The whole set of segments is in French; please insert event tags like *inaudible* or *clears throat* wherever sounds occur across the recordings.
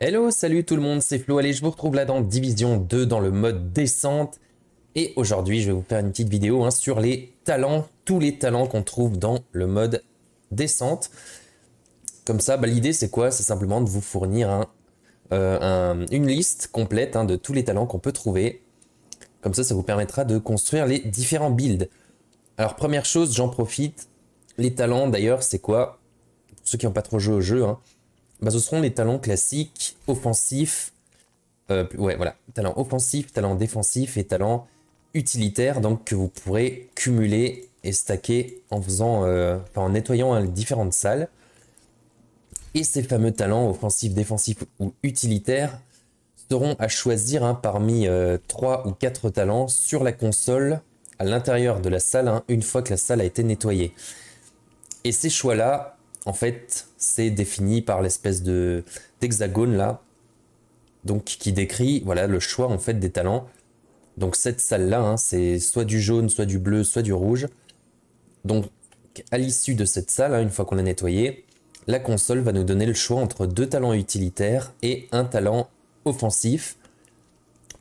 Hello, salut tout le monde, c'est Flo, allez je vous retrouve là dans Division 2 dans le mode descente et aujourd'hui je vais vous faire une petite vidéo hein, sur les talents, tous les talents qu'on trouve dans le mode descente. Comme ça, bah, l'idée c'est quoi C'est simplement de vous fournir un, euh, une liste complète hein, de tous les talents qu'on peut trouver. Comme ça, ça vous permettra de construire les différents builds. Alors première chose, j'en profite, les talents d'ailleurs c'est quoi Pour ceux qui n'ont pas trop joué au jeu, hein, bah, ce seront les talents classiques, offensifs, euh, ouais, voilà, talent offensif, talent défensif et talent utilitaire, donc que vous pourrez cumuler et stacker en faisant, euh, en nettoyant hein, les différentes salles. Et ces fameux talents offensifs, défensifs ou utilitaires seront à choisir hein, parmi euh, trois 3 ou 4 talents sur la console à l'intérieur de la salle hein, une fois que la salle a été nettoyée. Et ces choix-là en fait, c'est défini par l'espèce de d'hexagone là, donc qui décrit voilà le choix en fait des talents. Donc cette salle là, hein, c'est soit du jaune, soit du bleu, soit du rouge. Donc à l'issue de cette salle, hein, une fois qu'on l'a nettoyée, la console va nous donner le choix entre deux talents utilitaires et un talent offensif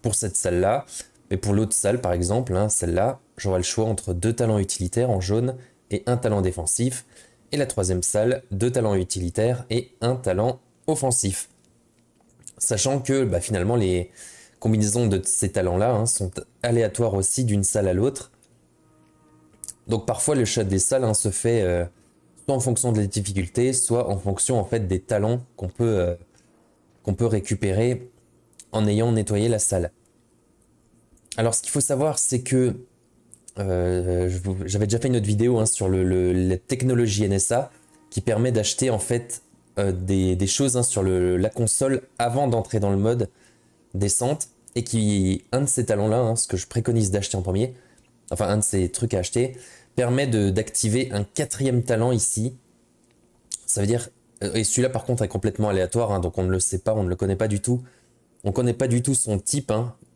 pour cette salle là. Mais pour l'autre salle par exemple, hein, celle là, j'aurai le choix entre deux talents utilitaires en jaune et un talent défensif et la troisième salle, deux talents utilitaires et un talent offensif. Sachant que bah, finalement les combinaisons de ces talents-là hein, sont aléatoires aussi d'une salle à l'autre. Donc parfois le chat des salles hein, se fait euh, soit en fonction de des difficultés, soit en fonction en fait des talents qu'on peut, euh, qu'on peut récupérer en ayant nettoyé la salle. Alors ce qu'il faut savoir c'est que euh, j'avais déjà fait une autre vidéo hein, sur la technologie NSA qui permet d'acheter en fait euh, des, choses hein, sur la console avant d'entrer dans le mode descente et qui un de ces talents là, hein, ce que je préconise d'acheter en premier, enfin un de ces trucs à acheter, permet d'activer un quatrième talent ici. Ça veut dire euh, et celui-là par contre est complètement aléatoire, donc on ne le sait pas, on ne le connaît pas du tout, on ne connaît pas du tout son type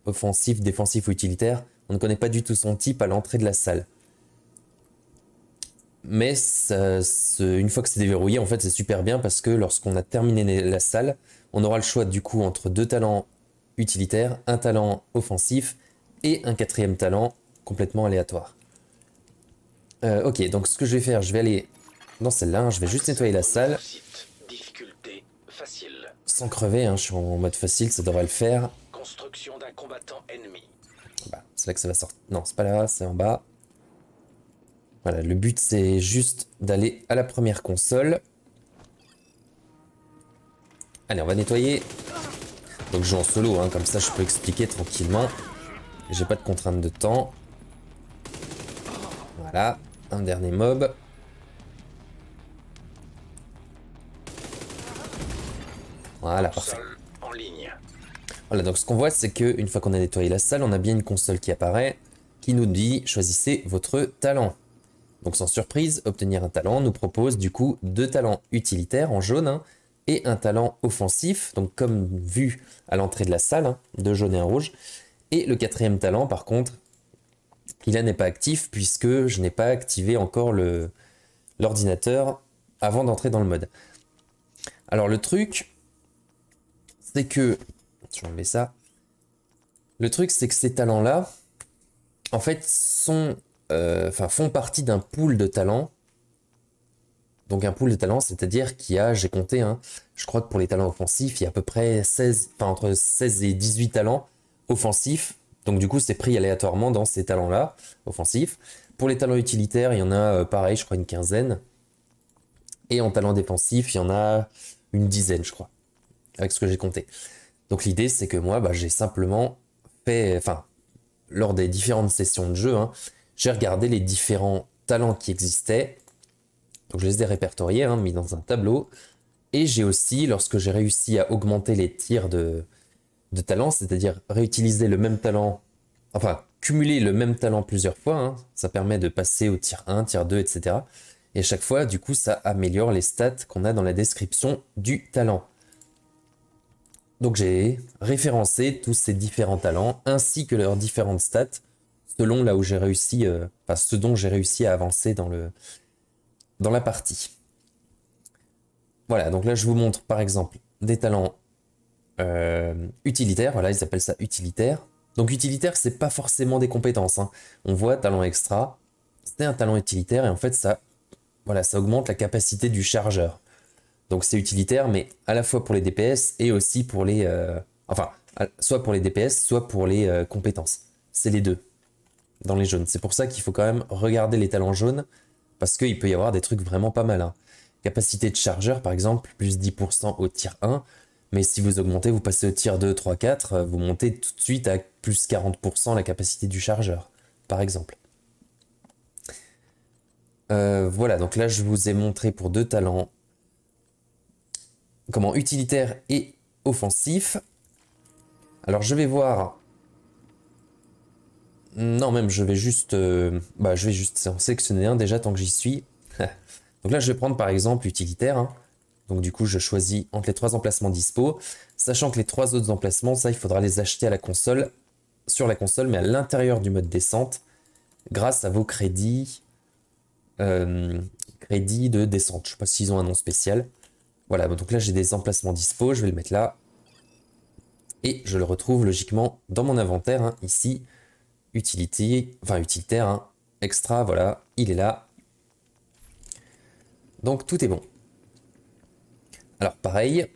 offensif, défensif ou utilitaire. On ne connaît pas du tout son type à l'entrée de la salle. Mais une fois que c'est déverrouillé, en fait, c'est super bien parce que lorsqu'on a terminé la salle, on aura le choix du coup entre deux talents utilitaires, un talent offensif et un quatrième talent complètement aléatoire. Euh, ok, donc ce que je vais faire, je vais aller dans celle-là, hein. je vais juste nettoyer la salle. Sans crever, hein, je suis en mode facile, ça devrait le faire. Construction d'un combattant ennemi. C'est là que ça va sortir. Non, c'est pas là, c'est en bas. Voilà, le but c'est juste d'aller à la première console. Allez, on va nettoyer. Donc je joue en solo, hein, comme ça je peux expliquer tranquillement. J'ai pas de contrainte de temps. Voilà, un dernier mob. Voilà, parfait. Voilà, donc ce qu'on voit, c'est qu'une fois qu'on a nettoyé la salle, on a bien une console qui apparaît, qui nous dit « Choisissez votre talent ». Donc sans surprise, obtenir un talent nous propose du coup deux talents utilitaires en jaune hein, et un talent offensif, donc comme vu à l'entrée de la salle, hein, de jaune et un rouge. Et le quatrième talent par contre, il n'est pas actif puisque je n'ai pas activé encore l'ordinateur avant d'entrer dans le mode. Alors le truc, c'est que je vais ça. Le truc, c'est que ces talents-là, en fait, sont, euh, font partie d'un pool de talents. Donc un pool de talents, c'est-à-dire qu'il y a, j'ai compté, hein, je crois que pour les talents offensifs, il y a à peu près 16, enfin, entre 16 et 18 talents offensifs. Donc du coup, c'est pris aléatoirement dans ces talents-là, offensifs. Pour les talents utilitaires, il y en a, euh, pareil, je crois, une quinzaine. Et en talent défensifs, il y en a une dizaine, je crois, avec ce que j'ai compté. Donc l'idée, c'est que moi, bah, j'ai simplement fait, enfin, lors des différentes sessions de jeu, hein, j'ai regardé les différents talents qui existaient. Donc je les ai répertoriés, hein, mis dans un tableau. Et j'ai aussi, lorsque j'ai réussi à augmenter les tirs de, de c'est-à-dire réutiliser le même talent, enfin, cumuler le même talent plusieurs fois, hein, ça permet de passer au tir 1, tir 2, etc. Et à chaque fois, du coup, ça améliore les stats qu'on a dans la description du talent. Donc j'ai référencé tous ces différents talents ainsi que leurs différentes stats selon là où j'ai réussi, euh, enfin ce dont j'ai réussi à avancer dans, le, dans la partie. Voilà, donc là je vous montre par exemple des talents euh, utilitaires, voilà ils appellent ça utilitaire. Donc utilitaire c'est pas forcément des compétences, hein. on voit talent extra, c'est un talent utilitaire et en fait ça, voilà, ça augmente la capacité du chargeur. Donc c'est utilitaire, mais à la fois pour les DPS et aussi pour les... Euh, enfin, soit pour les DPS, soit pour les euh, compétences. C'est les deux dans les jaunes. C'est pour ça qu'il faut quand même regarder les talents jaunes, parce qu'il peut y avoir des trucs vraiment pas mal. Hein. Capacité de chargeur, par exemple, plus 10% au tir 1, mais si vous augmentez, vous passez au tir 2, 3, 4, vous montez tout de suite à plus 40% la capacité du chargeur, par exemple. Euh, voilà, donc là je vous ai montré pour deux talents comment utilitaire et offensif. Alors je vais voir. Non même je vais juste euh, bah, je vais juste en sélectionner un déjà tant que j'y suis. *laughs* Donc là je vais prendre par exemple utilitaire. Hein. Donc du coup je choisis entre les trois emplacements dispo, sachant que les trois autres emplacements, ça il faudra les acheter à la console, sur la console, mais à l'intérieur du mode descente, grâce à vos crédits. Euh, crédits de descente. Je sais pas s'ils ont un nom spécial. Voilà, donc là j'ai des emplacements dispo, je vais le mettre là. Et je le retrouve logiquement dans mon inventaire, hein, ici, Utilité, enfin utilitaire, hein. extra, voilà, il est là. Donc tout est bon. Alors pareil,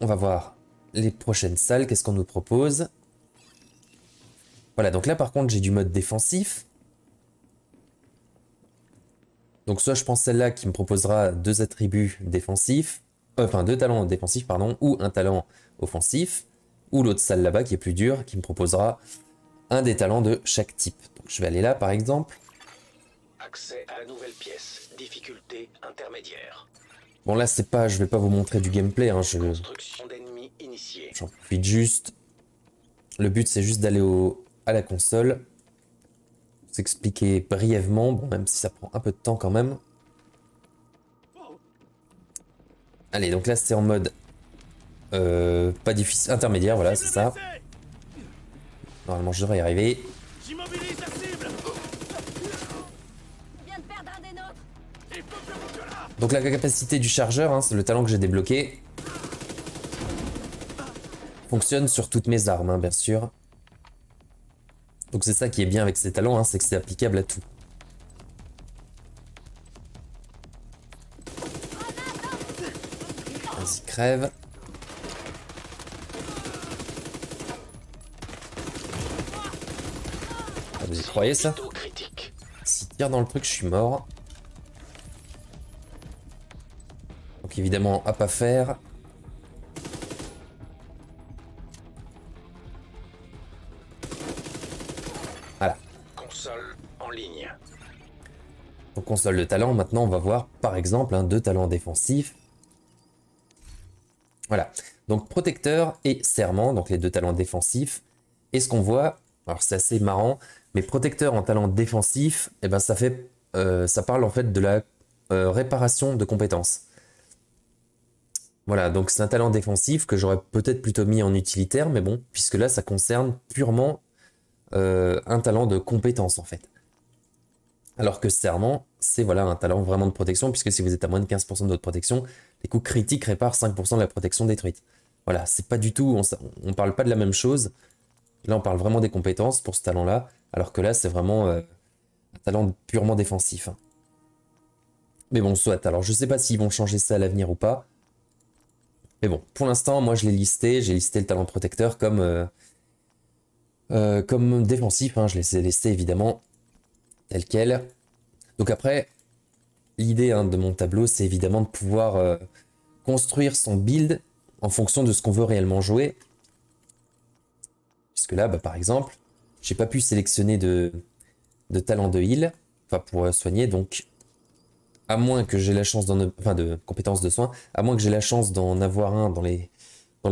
on va voir les prochaines salles, qu'est-ce qu'on nous propose. Voilà, donc là par contre j'ai du mode défensif, donc soit je pense celle-là qui me proposera deux attributs défensifs, euh, enfin deux talents défensifs, pardon, ou un talent offensif, ou l'autre salle là-bas qui est plus dure, qui me proposera un des talents de chaque type. Donc je vais aller là par exemple. Accès à la nouvelle pièce, difficulté intermédiaire. Bon là c'est pas, je vais pas vous montrer du gameplay, hein, je... J'en profite juste. Le but c'est juste d'aller à la console, expliquer brièvement, bon, même si ça prend un peu de temps quand même. Allez, donc là c'est en mode euh, pas difficile, intermédiaire, voilà, c'est ça. Normalement, je devrais y arriver. Donc la capacité du chargeur, hein, c'est le talent que j'ai débloqué, fonctionne sur toutes mes armes, hein, bien sûr. Donc c'est ça qui est bien avec ces talents, hein, c'est que c'est applicable à tout. Vas-y, crève. Ah, vous y croyez ça Si tire dans le truc, je suis mort. Donc évidemment, à pas faire. console de talent, maintenant on va voir par exemple un hein, deux talents défensifs. Voilà, donc protecteur et serment, donc les deux talents défensifs. Et ce qu'on voit, alors c'est assez marrant, mais protecteur en talent défensif, et eh ben ça, fait, euh, ça parle en fait de la euh, réparation de compétences. Voilà, donc c'est un talent défensif que j'aurais peut-être plutôt mis en utilitaire, mais bon, puisque là ça concerne purement euh, un talent de compétence en fait. Alors que serment, c'est voilà un talent vraiment de protection, puisque si vous êtes à moins de 15% de votre protection, les coups critiques réparent 5% de la protection détruite. Voilà, c'est pas du tout, on, ne parle pas de la même chose. Là, on parle vraiment des compétences pour ce talent-là, alors que là, c'est vraiment euh, un talent purement défensif. Mais bon, soit. Alors, je sais pas s'ils vont changer ça à l'avenir ou pas. Mais bon, pour l'instant, moi, je l'ai listé. J'ai listé le talent protecteur comme, euh, euh, comme défensif. Hein. Je les ai évidemment, tel quel. Donc après, l'idée hein, de mon tableau, c'est évidemment de pouvoir euh, construire son build en fonction de ce qu'on veut réellement jouer. Puisque là, bah, par exemple, j'ai pas pu sélectionner de, talent de heal, enfin pour euh, soigner, donc à moins que j'ai la chance d'en... Enfin, de compétences de soins, à moins que j'ai la chance d'en avoir un dans les,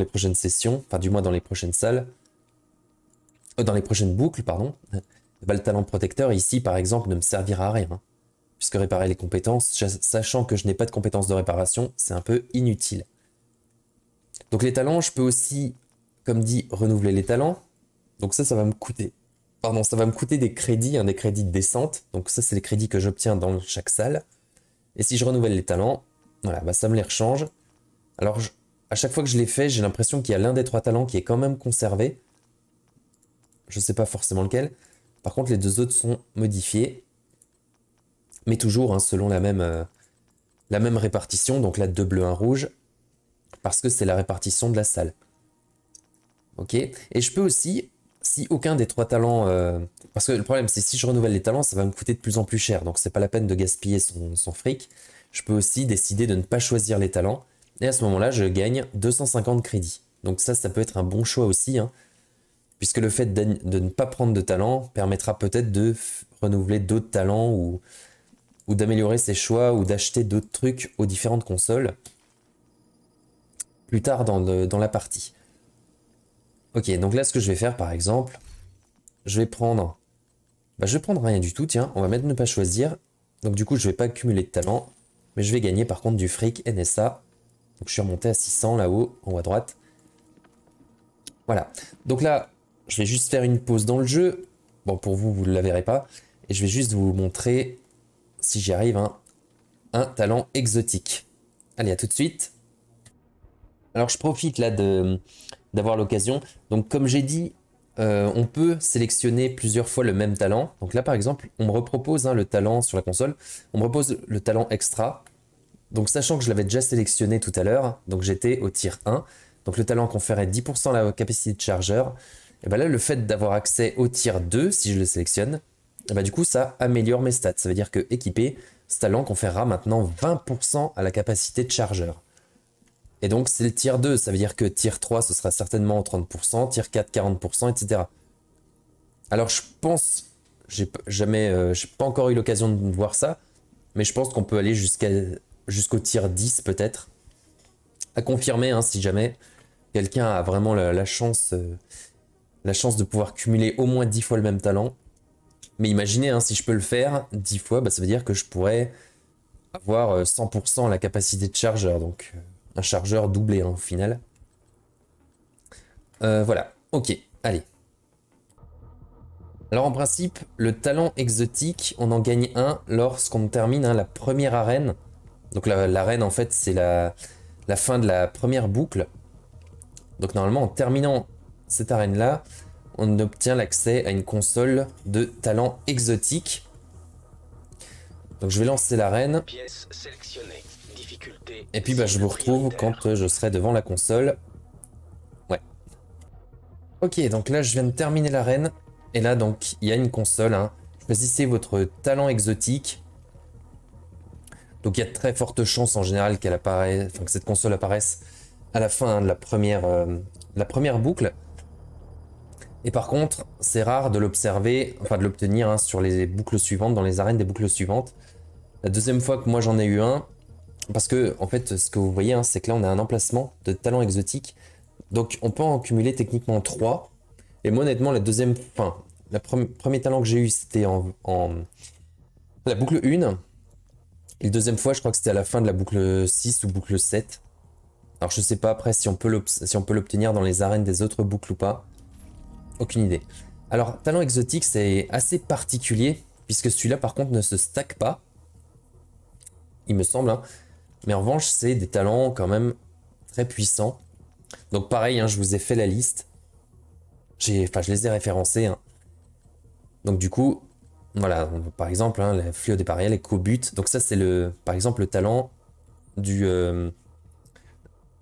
prochaines sessions, enfin du moins dans les prochaines salles, euh, dans les prochaines boucles, pardon, bah, le talent protecteur ici, par exemple, ne me servira à rien puisque réparer les compétences, sachant que je n'ai pas de compétences de réparation, c'est un peu inutile. Donc les talents, je peux aussi, comme dit, renouveler les talents. Donc ça, ça va me coûter. Pardon, ça va me coûter des crédits, hein, des crédits de descente. Donc ça, c'est les crédits que j'obtiens dans chaque salle. Et si je renouvelle les talents, voilà, bah, ça me les rechange. Alors, à chaque fois que je les fais, j'ai l'impression qu'il y a l'un des trois talents qui est quand même conservé. Je ne sais pas forcément lequel. Par contre, les deux autres sont modifiés mais toujours hein, selon la même, euh, la même répartition, donc là deux bleus, un rouge, parce que c'est la répartition de la salle. Ok Et je peux aussi, si aucun des trois talents... Euh, parce que le problème c'est si je renouvelle les talents, ça va me coûter de plus en plus cher, donc c'est pas la peine de gaspiller son, fric. Je peux aussi décider de ne pas choisir les talents, et à ce moment-là, je gagne 250 crédits. Donc ça, ça peut être un bon choix aussi, hein, puisque le fait de ne pas prendre de talent permettra peut-être de renouveler d'autres talents ou ou d'améliorer ses choix ou d'acheter d'autres trucs aux différentes consoles plus tard dans, la partie. Ok, donc là ce que je vais faire par exemple, je vais prendre... Bah je vais prendre rien du tout, tiens, on va mettre ne pas choisir. Donc du coup je vais pas cumuler de talent, mais je vais gagner par contre du fric NSA. Donc je suis remonté à 600 là-haut, en haut à droite. Voilà, donc là je vais juste faire une pause dans le jeu. Bon pour vous, vous ne la verrez pas. Et je vais juste vous montrer si j'y arrive, hein. un talent exotique. Allez, à tout de suite. Alors je profite là d'avoir l'occasion. Donc comme j'ai dit, euh, on peut sélectionner plusieurs fois le même talent. Donc là par exemple, on me repropose hein, le talent sur la console. On me repose le talent extra. Donc sachant que je l'avais déjà sélectionné tout à l'heure, donc j'étais au tir 1. Donc le talent conférait 10% la capacité de chargeur. Et bien là, le fait d'avoir accès au tir 2, si je le sélectionne, ah bah, du coup, ça améliore mes stats. Ça veut dire que équipé, ce talent conférera maintenant 20% à la capacité de chargeur. Et donc, c'est le tier 2. Ça veut dire que tier 3, ce sera certainement 30%, tier 4, 40%, etc. Alors, je pense, j'ai jamais, euh, j'ai pas encore eu l'occasion de voir ça, mais je pense qu'on peut aller jusqu'à, jusqu'au tier 10 peut-être. À confirmer, hein, si jamais quelqu'un a vraiment la, chance, euh, la chance de pouvoir cumuler au moins 10 fois le même talent. Mais imaginez, hein, si je peux le faire 10 fois, bah, ça veut dire que je pourrais avoir 100% euh, la capacité de chargeur. Donc euh, un chargeur doublé hein, au final. Euh, voilà, ok, allez. Alors en principe, le talent exotique, on en gagne un lorsqu'on termine hein, la première arène. Donc l'arène en fait c'est la, la fin de la première boucle. Donc normalement en terminant cette arène là, on obtient l'accès à une console de talent exotique. Donc je vais lancer l'arène. Et puis bah, je vous retrouve quand euh, je serai devant la console. Ouais. Ok, donc là je viens de terminer l'arène. Et là donc il y a une console. Hein. Choisissez votre talent exotique. Donc il y a de très fortes chances en général qu'elle apparaisse, que cette console apparaisse à la fin hein, de la première, euh, la première boucle. Et par contre, c'est rare de l'observer, enfin de l'obtenir hein, sur les boucles suivantes, dans les arènes des boucles suivantes. La deuxième fois que moi j'en ai eu un, parce que en fait, ce que vous voyez, hein, c'est que là on a un emplacement de talent exotique. Donc on peut en cumuler techniquement 3. Et moi honnêtement, la deuxième, enfin, le premier talent que j'ai eu, c'était en, la boucle 1. Et la deuxième fois, je crois que c'était à la fin de la boucle 6 ou boucle 7. Alors je sais pas après si on peut l'obtenir dans les arènes des autres boucles ou pas. Aucune idée. Alors, talent exotique, c'est assez particulier, puisque celui-là, par contre, ne se stack pas. Il me semble. Hein. Mais en revanche, c'est des talents quand même très puissants. Donc, pareil, hein, je vous ai fait la liste. Enfin, je les ai référencés. Hein. Donc, du coup, voilà. Par exemple, la fléau des paria, les but Donc, ça, c'est le, par exemple, le talent du. Euh,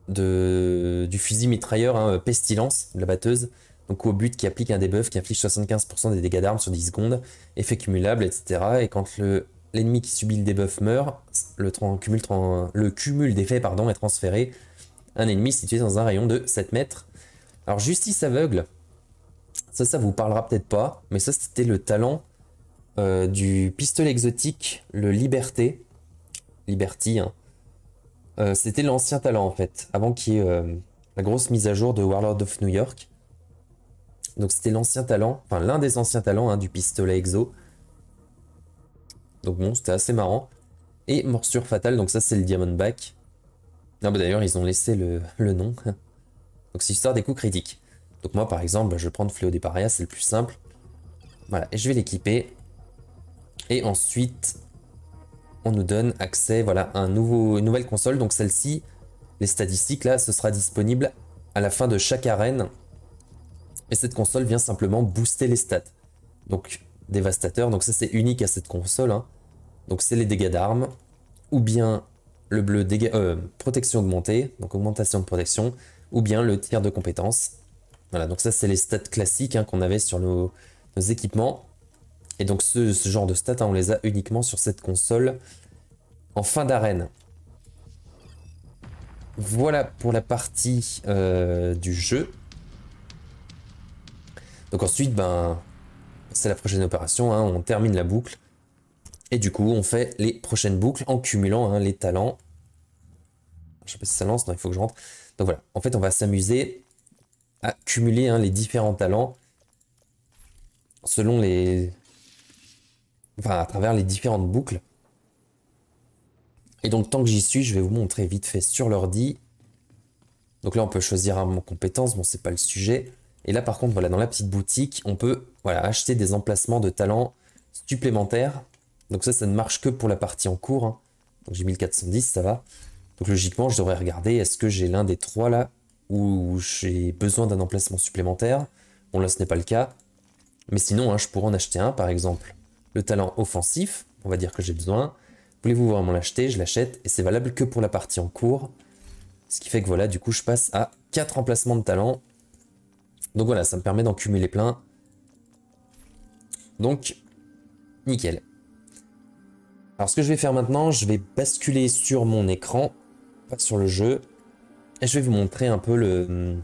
de, du fusil mitrailleur pestilence, la batteuse donc au but qui applique un debuff qui inflige 75% des dégâts d'armes sur 10 secondes, effet cumulable, etc. Et quand le l'ennemi qui subit le debuff meurt, le cumul, le d'effets est transféré à un ennemi situé dans un rayon de 7 mètres. Alors justice aveugle, ça ça vous parlera peut-être pas, mais ça c'était le talent euh, du pistolet exotique, le Liberté. Liberty, hein. Euh, c'était l'ancien talent en fait, avant qu'il y ait euh, la grosse mise à jour de Warlord of New York. Donc c'était l'ancien talent, enfin l'un des anciens talents hein, du pistolet exo. Donc bon, c'était assez marrant. Et morsure fatale, donc ça c'est le Diamondback. Non, bah d'ailleurs, ils ont laissé le, nom. Donc c'est histoire des coups critiques. Donc moi par exemple, bah, je vais prendre Fléau des Parias, c'est le plus simple. Voilà, et je vais l'équiper. Et ensuite, on nous donne accès voilà, à un nouveau, une nouvelle console. Donc celle-ci, les statistiques là, ce sera disponible à la fin de chaque arène et cette console vient simplement booster les stats. Donc dévastateur, donc ça c'est unique à cette console. Hein. Donc c'est les dégâts d'armes, ou bien le bleu dégâts, euh, protection augmentée, donc augmentation de protection, ou bien le tiers de compétence. Voilà, donc ça c'est les stats classiques hein, qu'on avait sur nos, équipements. Et donc ce, genre de stats, hein, on les a uniquement sur cette console en fin d'arène. Voilà pour la partie euh, du jeu. Donc ensuite, ben, c'est la prochaine opération, hein. on termine la boucle. Et du coup, on fait les prochaines boucles en cumulant hein, les talents. Je sais pas si ça lance, non, il faut que je rentre. Donc voilà, en fait, on va s'amuser à cumuler hein, les différents talents selon les... Enfin, à travers les différentes boucles. Et donc, tant que j'y suis, je vais vous montrer vite fait sur l'ordi. Donc là, on peut choisir mon compétence, bon, c'est pas le sujet. Et là, par contre, voilà, dans la petite boutique, on peut voilà, acheter des emplacements de talent supplémentaires. Donc ça, ça ne marche que pour la partie en cours. Hein. Donc j'ai 1410, ça va. Donc logiquement, je devrais regarder est-ce que j'ai l'un des trois là où j'ai besoin d'un emplacement supplémentaire. Bon là, ce n'est pas le cas. Mais sinon, hein, je pourrais en acheter un, par exemple. Le talent offensif, on va dire que j'ai besoin. Voulez-vous vraiment l'acheter Je l'achète et c'est valable que pour la partie en cours. Ce qui fait que voilà, du coup, je passe à 4 emplacements de talent donc voilà, ça me permet d'en cumuler plein. Donc, nickel. Alors ce que je vais faire maintenant, je vais basculer sur mon écran, pas sur le jeu. Et je vais vous montrer un peu le...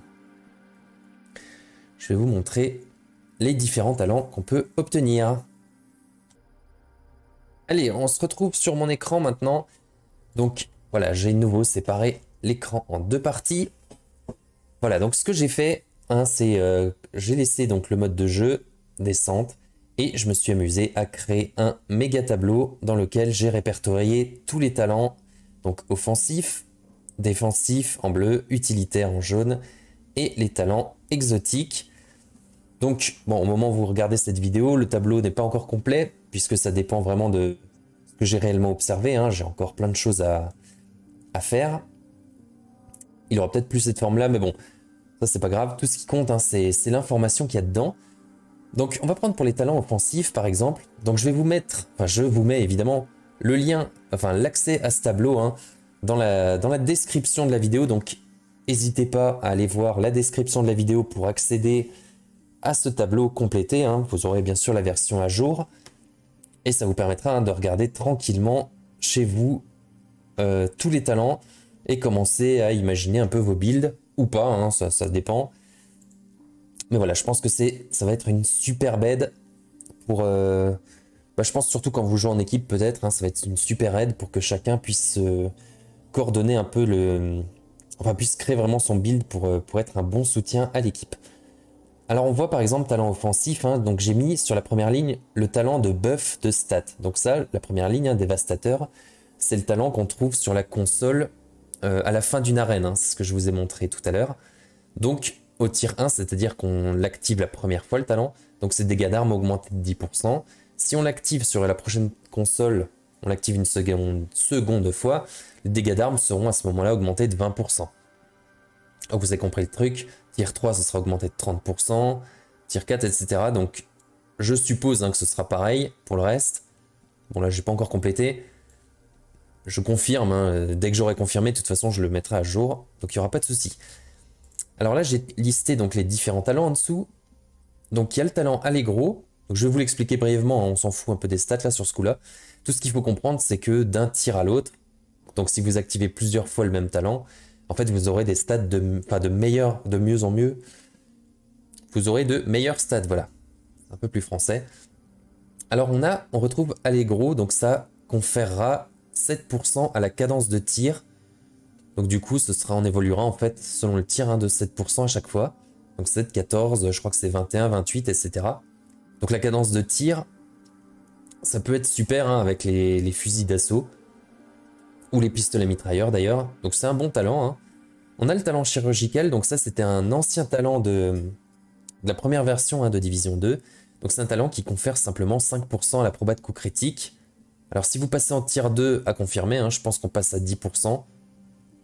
Je vais vous montrer les différents talents qu'on peut obtenir. Allez, on se retrouve sur mon écran maintenant. Donc voilà, j'ai de nouveau séparé l'écran en deux parties. Voilà, donc ce que j'ai fait, c'est euh, j'ai laissé donc le mode de jeu, descente, et je me suis amusé à créer un méga tableau dans lequel j'ai répertorié tous les talents, donc défensifs en bleu, utilitaires en jaune, et les talents exotiques. Donc, bon, au moment où vous regardez cette vidéo, le tableau n'est pas encore complet, puisque ça dépend vraiment de ce que j'ai réellement observé. Hein. J'ai encore plein de choses à, à faire. Il aura peut-être plus cette forme-là, mais bon, ça, c'est pas grave. Tout ce qui compte, hein, c'est l'information qu'il y a dedans. Donc, on va prendre pour les talents offensifs, par exemple. Donc, je vais vous mettre, enfin, je vous mets évidemment le lien, enfin, l'accès à ce tableau hein, dans, la, description de la vidéo. Donc, n'hésitez pas à aller voir la description de la vidéo pour accéder à ce tableau complété. Hein. Vous aurez bien sûr la version à jour. Et ça vous permettra de regarder tranquillement chez vous euh, tous les talents et commencer à imaginer un peu vos builds ou pas, hein, ça, dépend. Mais voilà, je pense que c'est, ça va être une super aide pour. Euh, bah, je pense surtout quand vous jouez en équipe, peut-être, hein, ça va être une super aide pour que chacun puisse euh, coordonner un peu le, enfin puisse créer vraiment son build pour, euh, pour être un bon soutien à l'équipe. Alors on voit par exemple talent offensif, hein, donc j'ai mis sur la première ligne le talent de buff de stat. Donc ça, la première ligne, dévastateur, c'est le talent qu'on trouve sur la console euh, à la fin d'une arène, hein, c'est ce que je vous ai montré tout à l'heure. Donc au tir 1, c'est-à-dire qu'on l'active la première fois le talent, donc ses dégâts d'armes augmentent de 10%. Si on l'active sur la prochaine console, on l'active une seconde, fois, les dégâts d'armes seront à ce moment-là augmentés de 20%. Donc vous avez compris le truc, tir 3 ce sera augmenté de 30%, tir 4 etc. Donc je suppose hein, que ce sera pareil pour le reste. Bon là j'ai pas encore complété, je confirme, hein, euh, dès que j'aurai confirmé, de toute façon, je le mettrai à jour, donc il n'y aura pas de souci. Alors là, j'ai listé donc les différents talents en dessous. Donc il y a le talent Allegro. Donc, je vais vous l'expliquer brièvement, hein, on s'en fout un peu des stats là sur ce coup-là. Tout ce qu'il faut comprendre, c'est que d'un tir à l'autre, donc si vous activez plusieurs fois le même talent, en fait vous aurez des stats de, de de mieux en mieux. Vous aurez de meilleurs stats, voilà. Un peu plus français. Alors on a, on retrouve Allegro, donc ça conférera 7% à la cadence de tir. Donc du coup, ce sera, on évoluera en fait selon le tir hein, de 7% à chaque fois. Donc 7, 14, je crois que c'est 21, 28, etc. Donc la cadence de tir, ça peut être super hein, avec les, fusils d'assaut. Ou les pistolets mitrailleurs d'ailleurs. Donc c'est un bon talent. Hein. On a le talent chirurgical, donc ça c'était un ancien talent de, la première version de Division 2. Donc c'est un talent qui confère simplement 5% à la probate de coup critique. Alors si vous passez en tir 2 à confirmer, hein, je pense qu'on passe à 10%,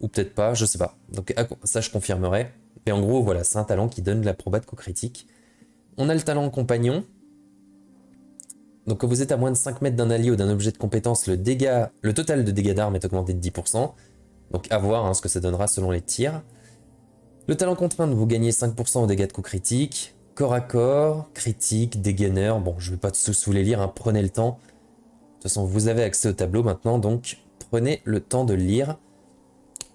ou peut-être pas, je sais pas. Donc ça je confirmerai. Mais en gros, voilà, c'est un talent qui donne de la probate co-critique. On a le talent compagnon. Donc quand vous êtes à moins de 5 mètres d'un allié ou d'un objet de compétence, le, dégât, le total de dégâts d'armes est augmenté de 10%. Donc à voir hein, ce que ça donnera selon les tirs. Le talent contrainte, vous gagnez 5% aux dégâts de coup critique Corps à corps, critique, dégainer, bon je vais pas tous vous les lire, hein, prenez le temps. De toute façon, vous avez accès au tableau maintenant, donc prenez le temps de lire.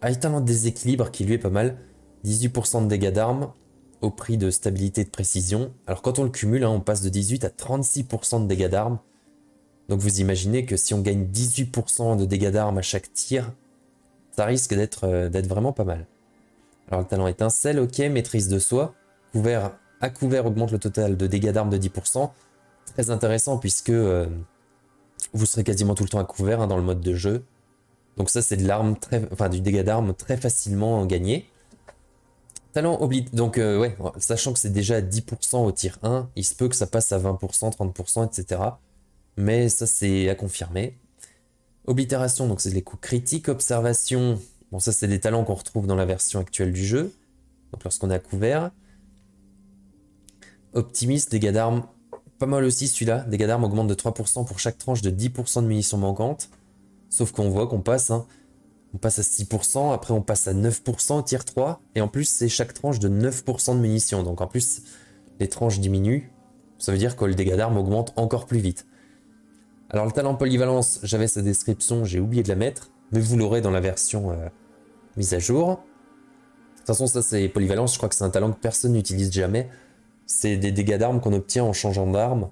Item en déséquilibre qui lui est pas mal. 18% de dégâts d'armes au prix de stabilité et de précision. Alors quand on le cumule, hein, on passe de 18 à 36% de dégâts d'armes. Donc vous imaginez que si on gagne 18% de dégâts d'armes à chaque tir, ça risque d'être euh, vraiment pas mal. Alors le talent étincelle, ok, maîtrise de soi. Couvert à couvert augmente le total de dégâts d'armes de 10%. Très intéressant puisque... Euh, vous serez quasiment tout le temps à couvert hein, dans le mode de jeu. Donc ça, c'est enfin du dégât d'armes très facilement gagné. Talent obliter... Donc euh, ouais, sachant que c'est déjà 10% au tir 1, il se peut que ça passe à 20%, 30%, etc. Mais ça, c'est à confirmer. Oblitération, donc c'est les coups critiques. Observation, bon ça, c'est des talents qu'on retrouve dans la version actuelle du jeu. Donc lorsqu'on est à couvert. Optimiste, dégâts d'armes pas mal aussi celui-là, dégâts d'armes augmentent de 3% pour chaque tranche de 10% de munitions manquantes. Sauf qu'on voit qu'on passe, hein. on passe à 6%, après on passe à 9%, tier 3, et en plus c'est chaque tranche de 9% de munitions, donc en plus les tranches diminuent, ça veut dire que le dégât d'armes augmente encore plus vite. Alors le talent polyvalence, j'avais sa description, j'ai oublié de la mettre, mais vous l'aurez dans la version euh, mise à jour. De toute façon ça c'est polyvalence, je crois que c'est un talent que personne n'utilise jamais, c'est des dégâts d'armes qu'on obtient en changeant d'arme.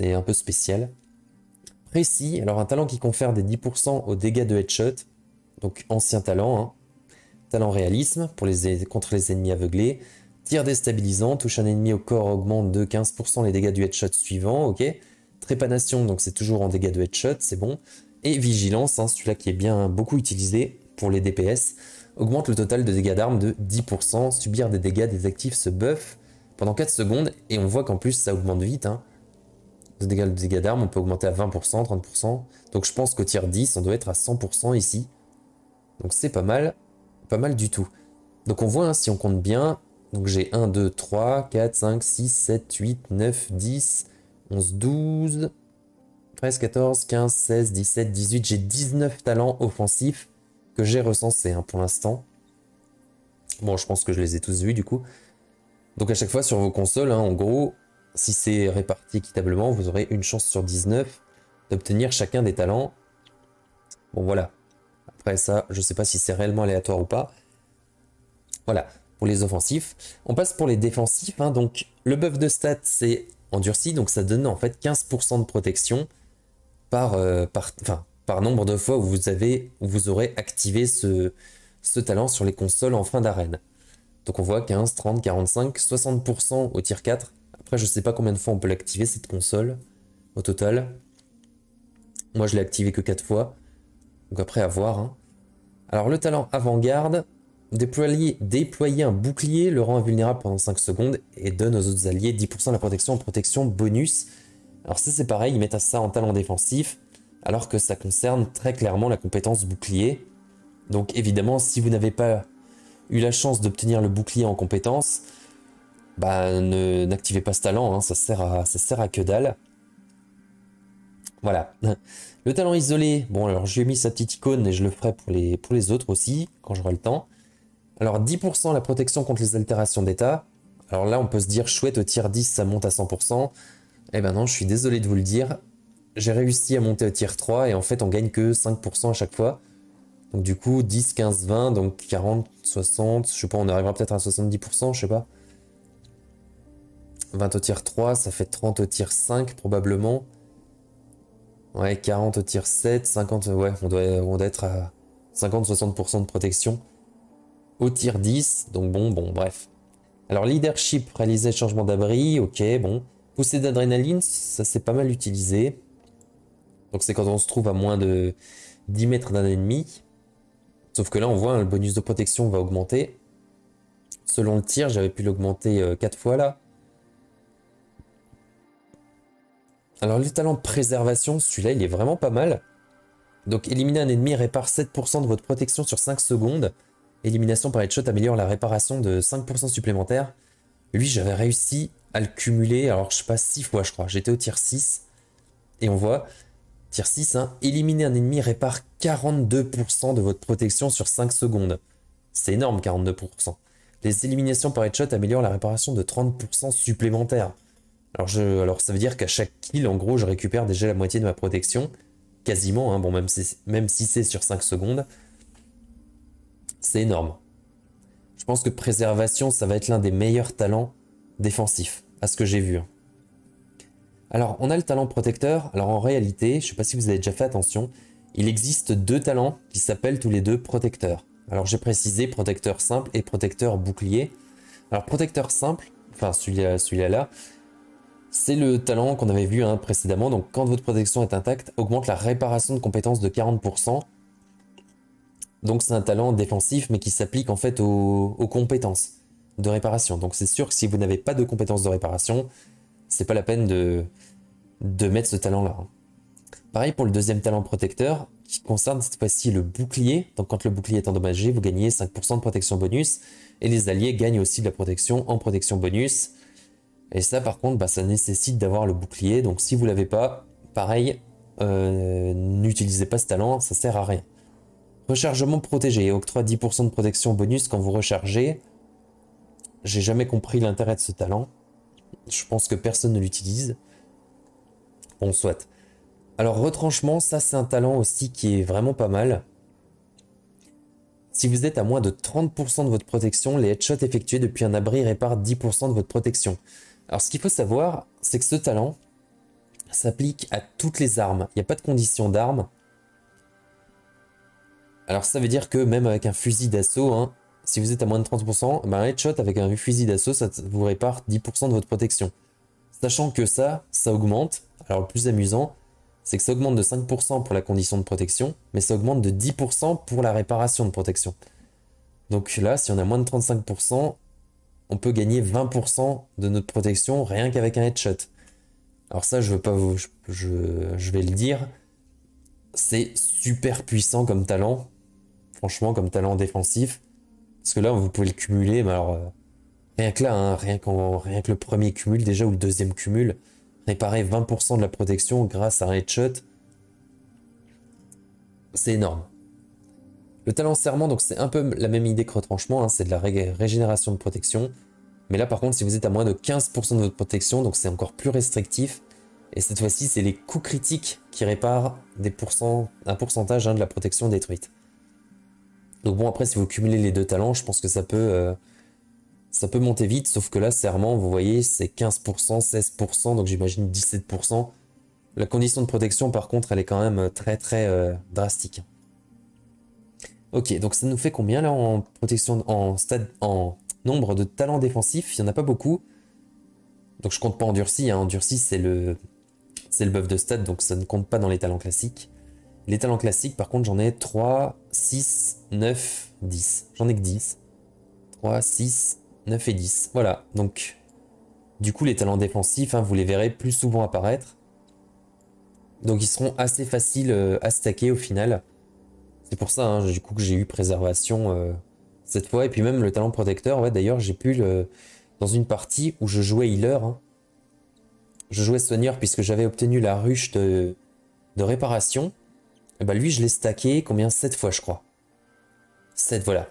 C'est un peu spécial. Précis, alors un talent qui confère des 10% aux dégâts de headshot. Donc ancien talent. Hein. Talent réalisme pour les, contre les ennemis aveuglés. Tir déstabilisant, touche un ennemi au corps, augmente de 15% les dégâts du headshot suivant, ok. Trépanation, donc c'est toujours en dégâts de headshot, c'est bon. Et vigilance, hein, celui-là qui est bien beaucoup utilisé pour les DPS, augmente le total de dégâts d'armes de 10%. Subir des dégâts des actifs se buff pendant 4 secondes, et on voit qu'en plus ça augmente vite. Hein. De dégâts, dégâts d'armes, on peut augmenter à 20%, 30%. Donc je pense qu'au tier 10, on doit être à 100% ici. Donc c'est pas mal, pas mal du tout. Donc on voit, hein, si on compte bien, donc j'ai 1, 2, 3, 4, 5, 6, 7, 8, 9, 10, 11, 12, 13, 14, 15, 16, 17, 18. J'ai 19 talents offensifs que j'ai recensés hein, pour l'instant. Bon, je pense que je les ai tous vus du coup. Donc à chaque fois sur vos consoles, hein, en gros, si c'est réparti équitablement, vous aurez une chance sur 19 d'obtenir chacun des talents. Bon voilà. Après ça, je ne sais pas si c'est réellement aléatoire ou pas. Voilà, pour les offensifs. On passe pour les défensifs. Hein. donc le buff de stats, c'est endurci, donc ça donne en fait 15% de protection par, euh, par, par nombre de fois où vous, avez, vous aurez activé ce talent sur les consoles en fin d'arène. Donc on voit 15, 30, 45, 60% au tir 4. Après, je sais pas combien de fois on peut l'activer cette console au total. Moi, je l'ai activé que 4 fois. Donc après, à voir. Hein. Alors le talent avant-garde, déployer, déployer un bouclier le rend invulnérable pendant 5 secondes et donne aux autres alliés 10% de la protection en protection bonus. Alors ça c'est pareil, ils mettent ça en talent défensif, alors que ça concerne très clairement la compétence bouclier. Donc évidemment, si vous n'avez pas eu la chance d'obtenir le bouclier en compétence, bah n'activez pas ce talent, hein, ça, sert à, ça sert à que dalle. Voilà. *laughs* Le talent isolé, bon alors j'ai mis sa petite icône et je le ferai pour les, pour les autres aussi, quand j'aurai le temps. Alors 10% la protection contre les altérations d'état. Alors là on peut se dire chouette au tier 10 ça monte à 100%. Eh ben non je suis désolé de vous le dire. J'ai réussi à monter au tier 3 et en fait on gagne que 5% à chaque fois. Donc du coup, 10, 15, 20, donc 40, 60, je sais pas, on arrivera peut-être à 70%, je sais pas. 20 au tir 3, ça fait 30 au tir 5 probablement. Ouais, 40 au tir 7, 50, ouais, on doit, on doit être à 50-60% de protection. Au tir 10, donc bon, bon, bref. Alors leadership, réaliser le changement d'abri, ok, bon. Pousser d'adrénaline, ça c'est pas mal utilisé. Donc c'est quand on se trouve à moins de 10 mètres d'un ennemi. Sauf que là, on voit hein, le bonus de protection va augmenter. Selon le tir, j'avais pu l'augmenter 4 euh, fois là. Alors le talent préservation, celui-là, il est vraiment pas mal. Donc éliminer un ennemi répare 7% de votre protection sur 5 secondes. Élimination par headshot améliore la réparation de 5% supplémentaire. Lui, j'avais réussi à le cumuler, alors je sais pas, 6 fois je crois. J'étais au tir 6. Et on voit, Tir 6, hein. éliminer un ennemi répare 42% de votre protection sur 5 secondes. C'est énorme, 42%. Les éliminations par headshot améliorent la réparation de 30% supplémentaire. Alors, je, alors ça veut dire qu'à chaque kill, en gros, je récupère déjà la moitié de ma protection. Quasiment, hein. bon, même si, même si c'est sur 5 secondes. C'est énorme. Je pense que préservation, ça va être l'un des meilleurs talents défensifs, à ce que j'ai vu. Hein. Alors, on a le talent protecteur. Alors, en réalité, je ne sais pas si vous avez déjà fait attention, il existe deux talents qui s'appellent tous les deux protecteurs. Alors, j'ai précisé protecteur simple et protecteur bouclier. Alors, protecteur simple, enfin celui-là, celui là c'est le talent qu'on avait vu hein, précédemment. Donc, quand votre protection est intacte, augmente la réparation de compétences de 40%. Donc, c'est un talent défensif, mais qui s'applique en fait aux, aux compétences de réparation. Donc, c'est sûr que si vous n'avez pas de compétences de réparation, c'est pas la peine de, de mettre ce talent-là. Hein. Pareil pour le deuxième talent protecteur, qui concerne cette fois-ci le bouclier. Donc quand le bouclier est endommagé, vous gagnez 5% de protection bonus, et les alliés gagnent aussi de la protection en protection bonus. Et ça par contre, bah, ça nécessite d'avoir le bouclier, donc si vous l'avez pas, pareil, euh, n'utilisez pas ce talent, ça sert à rien. Rechargement protégé, octroie 10% de protection bonus quand vous rechargez. J'ai jamais compris l'intérêt de ce talent. Je pense que personne ne l'utilise. Bon, soit. Alors, retranchement, ça, c'est un talent aussi qui est vraiment pas mal. Si vous êtes à moins de 30% de votre protection, les headshots effectués depuis un abri réparent 10% de votre protection. Alors, ce qu'il faut savoir, c'est que ce talent s'applique à toutes les armes. Il n'y a pas de condition d'arme. Alors, ça veut dire que même avec un fusil d'assaut, hein, si vous êtes à moins de 30%, bah, un headshot avec un fusil d'assaut, ça vous répare 10% de votre protection. Sachant que ça, ça augmente. Alors le plus amusant, c'est que ça augmente de 5% pour la condition de protection, mais ça augmente de 10% pour la réparation de protection. Donc là, si on a moins de 35%, on peut gagner 20% de notre protection rien qu'avec un headshot. Alors ça, je veux pas vous, je vais le dire, c'est super puissant comme talent. Franchement, comme talent défensif, parce que là, vous pouvez le cumuler, mais alors, euh, rien que là, hein, rien, que le premier cumul déjà, ou le deuxième cumul, réparer 20% de la protection grâce à un headshot, c'est énorme. Le talent serment, donc c'est un peu la même idée que retranchement, hein, c'est de la régénération de protection. Mais là par contre, si vous êtes à moins de 15% de votre protection, donc c'est encore plus restrictif. Et cette fois-ci, c'est les coups critiques qui réparent des un pourcentage hein, de la protection détruite. Donc bon, après, si vous cumulez les deux talents, je pense que ça peut, euh, ça peut monter vite. Sauf que là, serment, vous voyez, c'est 15%, 16%, donc j'imagine 17%. La condition de protection, par contre, elle est quand même euh, très, très euh, drastique. Ok, donc ça nous fait combien là en protection, en, stade, en nombre de talents défensifs Il n'y en a pas beaucoup. Donc je compte pas endurci. en Endurci, hein. c'est le, c'est le buff de stade, donc ça ne compte pas dans les talents classiques. Les talents classiques, par contre, j'en ai 3, 6, 9, 10. J'en ai que 10. 3, 6, 9 et 10. Voilà, donc du coup les talents défensifs, hein, vous les verrez plus souvent apparaître. Donc ils seront assez faciles euh, à stacker au final. C'est pour ça hein, du coup que j'ai eu préservation euh, cette fois. Et puis même le talent protecteur, ouais, d'ailleurs j'ai pu le... dans une partie où je jouais healer. Hein. Je jouais soigneur puisque j'avais obtenu la ruche de, de réparation. Eh ben, lui, je l'ai stacké combien 7 fois, je crois. 7, voilà.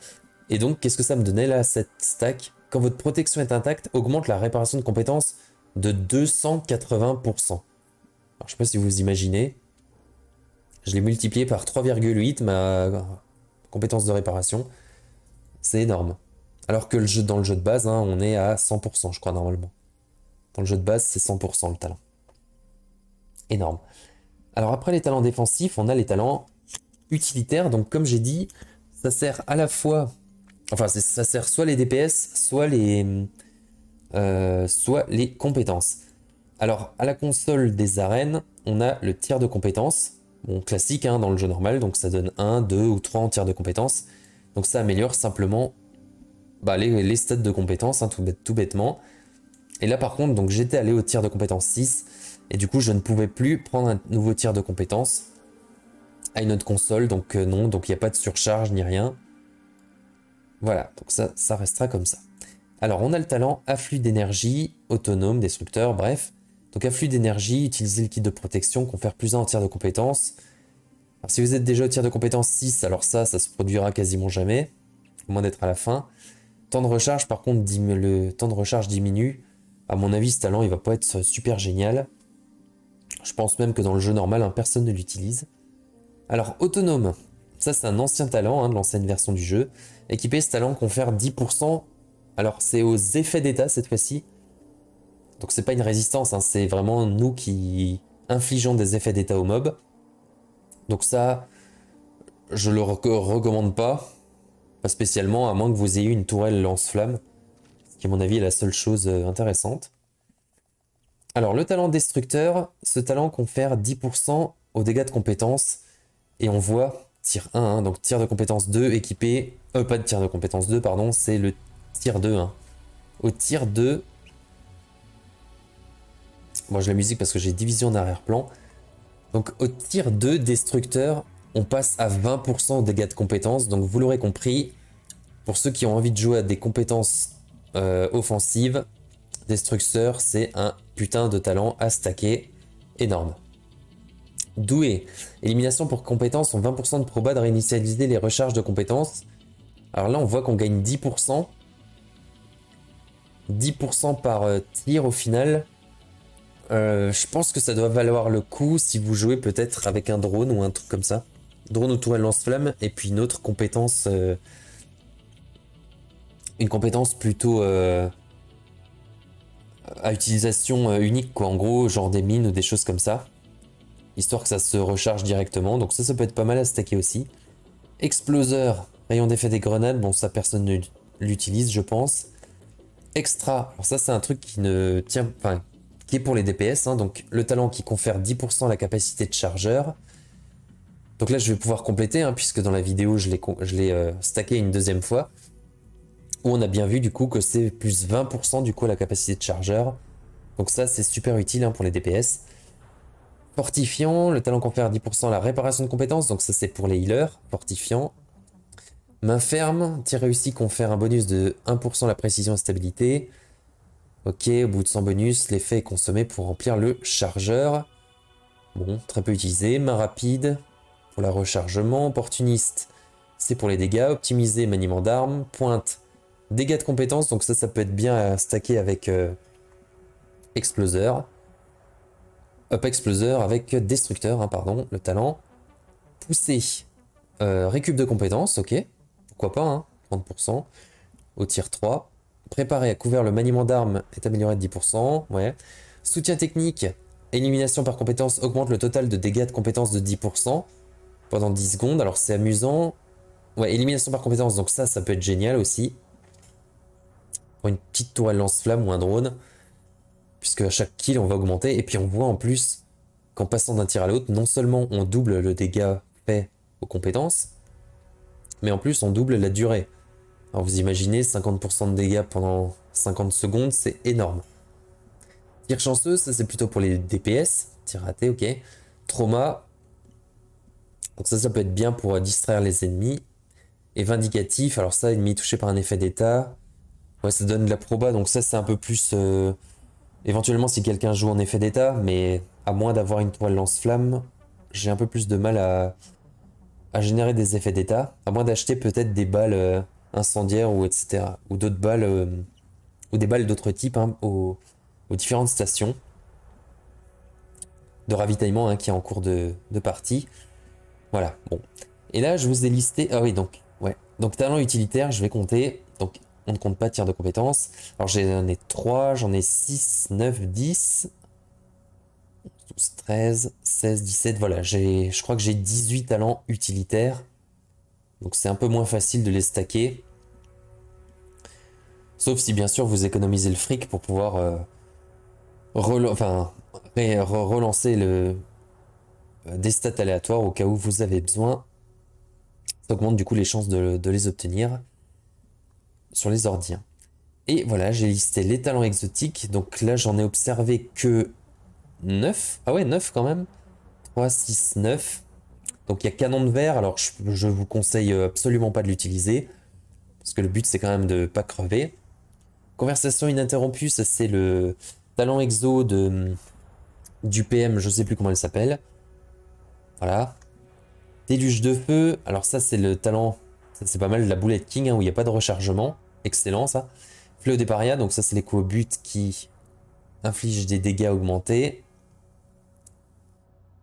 Et donc, qu'est-ce que ça me donnait là, cette stack Quand votre protection est intacte, augmente la réparation de compétences de 280%. Alors, je sais pas si vous vous imaginez. Je l'ai multiplié par 3,8, ma compétence de réparation. C'est énorme. Alors que le jeu, dans le jeu de base, hein, on est à 100%, je crois, normalement. Dans le jeu de base, c'est 100% le talent. Énorme. Alors après les talents défensifs, on a les talents utilitaires. Donc comme j'ai dit, ça sert à la fois... Enfin, ça sert soit les DPS, soit les... Euh, soit les compétences. Alors, à la console des arènes, on a le tiers de compétences. Bon, classique hein, dans le jeu normal, donc ça donne 1, 2 ou 3 en tiers de compétences. Donc ça améliore simplement bah, les, stats de compétences, hein, tout, bêtement. Et là par contre, donc j'étais allé au tiers de compétences 6. Et du coup, je ne pouvais plus prendre un nouveau tir de compétence à une autre console. Donc euh, non, donc il n'y a pas de surcharge ni rien. Voilà, donc ça, ça restera comme ça. Alors, on a le talent afflux d'énergie, autonome, destructeur, bref. Donc afflux d'énergie, utiliser le kit de protection, confère plus 1 en tir de compétence. Alors, si vous êtes déjà au tir de compétence 6, alors ça, ça se produira quasiment jamais, au moins d'être à la fin. Temps de recharge, par contre, le temps de recharge diminue. À mon avis, ce talent, il ne va pas être super génial. Je pense même que dans le jeu normal, hein, personne ne l'utilise. Alors, autonome. Ça, c'est un ancien talent hein, de l'ancienne version du jeu. Équiper ce talent confère 10%. Alors, c'est aux effets d'état cette fois-ci. Donc, c'est pas une résistance, hein, c'est vraiment nous qui infligeons des effets d'état aux mobs. Donc, ça, je le recommande pas. Pas spécialement, à moins que vous ayez une tourelle lance-flamme. Ce qui, à mon avis, est la seule chose euh, intéressante. Alors, le talent destructeur, ce talent confère 10% aux dégâts de compétence. Et on voit tir 1, hein, donc tir de compétence 2 équipé. Euh, pas de tir de compétence 2, pardon, c'est le tir 2. Hein. Au tir 2. Moi, je j'ai la musique parce que j'ai division darrière plan Donc, au tir 2 destructeur, on passe à 20% aux dégâts de compétence. Donc, vous l'aurez compris, pour ceux qui ont envie de jouer à des compétences euh, offensives, Destructeur, c'est un putain de talent à stacker. Énorme. Doué. Élimination pour compétences ont 20% de proba de réinitialiser les recharges de compétences. Alors là, on voit qu'on gagne 10%. 10% par euh, tir au final. Euh, je pense que ça doit valoir le coup si vous jouez peut-être avec un drone ou un truc comme ça. Drone ou tourelle lance-flamme et puis une autre compétence. Euh, une compétence plutôt à utilisation euh, unique, quoi, en gros, genre des mines ou des choses comme ça. Histoire que ça se recharge directement, donc ça, ça peut être pas mal à stacker aussi. Exploseur, rayon d'effet des grenades, bon, ça personne ne l'utilise, je pense. Extra, alors ça, c'est un truc qui ne tient. Enfin, qui est pour les DPS, hein. donc le talent qui confère 10% la capacité de chargeur. Donc là, je vais pouvoir compléter, hein, puisque dans la vidéo, je l'ai euh, stacké une deuxième fois on a bien vu du coup que c'est plus 20% du coup la capacité de chargeur. Donc ça c'est super utile hein, pour les DPS. Fortifiant, le talent confère 10% la réparation de compétences, donc ça c'est pour les healers, fortifiant. Main ferme, tir réussi confère un bonus de 1% la précision et stabilité. Ok, au bout de 100 bonus, l'effet est consommé pour remplir le chargeur. Bon, très peu utilisé. Main rapide, pour la rechargement. Opportuniste, c'est pour les dégâts. Optimisé, maniement d'armes. Pointe, Dégâts de compétences, donc ça, ça peut être bien stacké avec euh, Exploser. Exploseur. Exploser avec Destructeur, hein, pardon, le talent. Pousser. Euh, récup de compétences, ok. Pourquoi pas, hein, 30%. Au tir 3. Préparer à couvert le maniement d'armes est amélioré de 10%. Ouais. Soutien technique. Élimination par compétence augmente le total de dégâts de compétences de 10% pendant 10 secondes. Alors c'est amusant. Ouais, élimination par compétence, donc ça, ça peut être génial aussi une petite tourelle lance-flamme ou un drone, puisque à chaque kill, on va augmenter. Et puis on voit en plus qu'en passant d'un tir à l'autre, non seulement on double le dégât fait aux compétences, mais en plus on double la durée. Alors vous imaginez 50% de dégâts pendant 50 secondes, c'est énorme. Tir chanceux, ça c'est plutôt pour les DPS, tir raté, ok. Trauma, donc ça ça peut être bien pour distraire les ennemis. Et vindicatif, alors ça, ennemi touché par un effet d'état, ça donne de la proba, donc ça, c'est un peu plus. Euh, éventuellement, si quelqu'un joue en effet d'état, mais à moins d'avoir une toile lance-flamme, j'ai un peu plus de mal à, à générer des effets d'état, à moins d'acheter peut-être des balles euh, incendiaires ou etc. Ou d'autres balles, euh, ou des balles d'autres types hein, aux, différentes stations de ravitaillement hein, qui est en cours de, de, partie. Voilà, bon. Et là, je vous ai listé. Ah oui, donc, ouais. Donc, talent utilitaire, je vais compter on ne compte pas tir de compétences. Alors j'en ai 3, j'en ai 6, 9, 10, 12, 13, 16, 17. Voilà, je crois que j'ai 18 talents utilitaires. Donc c'est un peu moins facile de les stacker. Sauf si bien sûr vous économisez le fric pour pouvoir euh, enfin, relancer le, euh, des stats aléatoires au cas où vous avez besoin. Ça augmente du coup les chances de, de les obtenir sur les ordiens. Hein. Et voilà, j'ai listé les talents exotiques. Donc là, j'en ai observé que 9. Ah ouais, 9 quand même. 3, 6, 9. Donc il y a canon de verre. Alors je, vous conseille euh, absolument pas de l'utiliser. Parce que le but, c'est quand même de pas crever. Conversation ininterrompue, ça c'est le talent exo de, hum, du PM, je sais plus comment elle s'appelle. Voilà. Déluge de feu. Alors ça, c'est le talent. c'est pas mal de la boulette king, hein, où il n'y a pas de rechargement. Excellent ça. Fléau des parias, donc ça c'est les coups au but qui infligent des dégâts augmentés.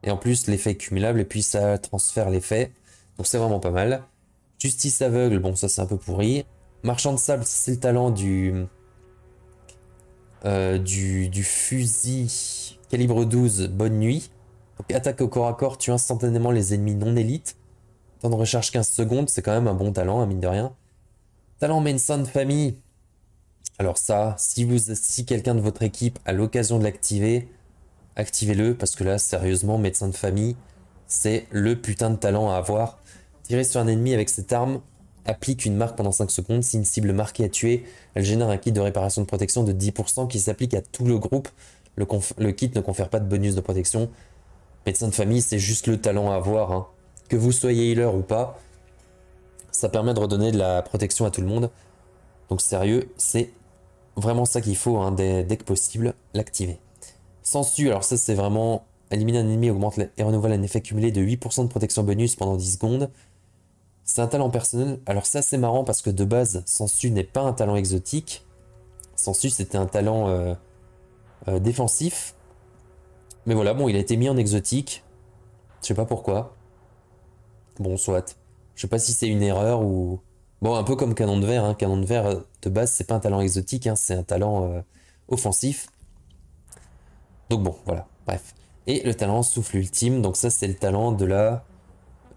Et en plus l'effet cumulable et puis ça transfère l'effet. Donc c'est vraiment pas mal. Justice aveugle, bon ça c'est un peu pourri. Marchand de sable, c'est le talent du, euh, du, fusil calibre 12, bonne nuit. attaque au corps à corps, tue instantanément les ennemis non élites. Temps de recharge 15 secondes, c'est quand même un bon talent, à hein, mine de rien. Talent médecin de famille. Alors ça, si, vous, si quelqu'un de votre équipe a l'occasion de l'activer, activez-le parce que là, sérieusement, médecin de famille, c'est le putain de talent à avoir. Tirer sur un ennemi avec cette arme, applique une marque pendant 5 secondes. Si une cible marquée a tué, elle génère un kit de réparation de protection de 10% qui s'applique à tout le groupe. Le, kit ne confère pas de bonus de protection. Médecin de famille, c'est juste le talent à avoir. Hein. Que vous soyez healer ou pas, ça permet de redonner de la protection à tout le monde. Donc sérieux, c'est vraiment ça qu'il faut, hein, dès, dès, que possible, l'activer. Sensu, alors ça c'est vraiment... Éliminer un ennemi augmente et renouvelle un effet cumulé de 8% de protection bonus pendant 10 secondes. C'est un talent personnel. Alors ça c'est marrant parce que de base, Sensu n'est pas un talent exotique. Sensu c'était un talent euh, euh, défensif. Mais voilà, bon, il a été mis en exotique. Je sais pas pourquoi. Bon, soit. Je sais pas si c'est une erreur ou. Bon, un peu comme Canon de Verre. Hein. Canon de Verre, euh, de base, c'est pas un talent exotique, hein. c'est un talent euh, offensif. Donc bon, voilà, bref. Et le talent souffle ultime, donc ça, c'est le talent de la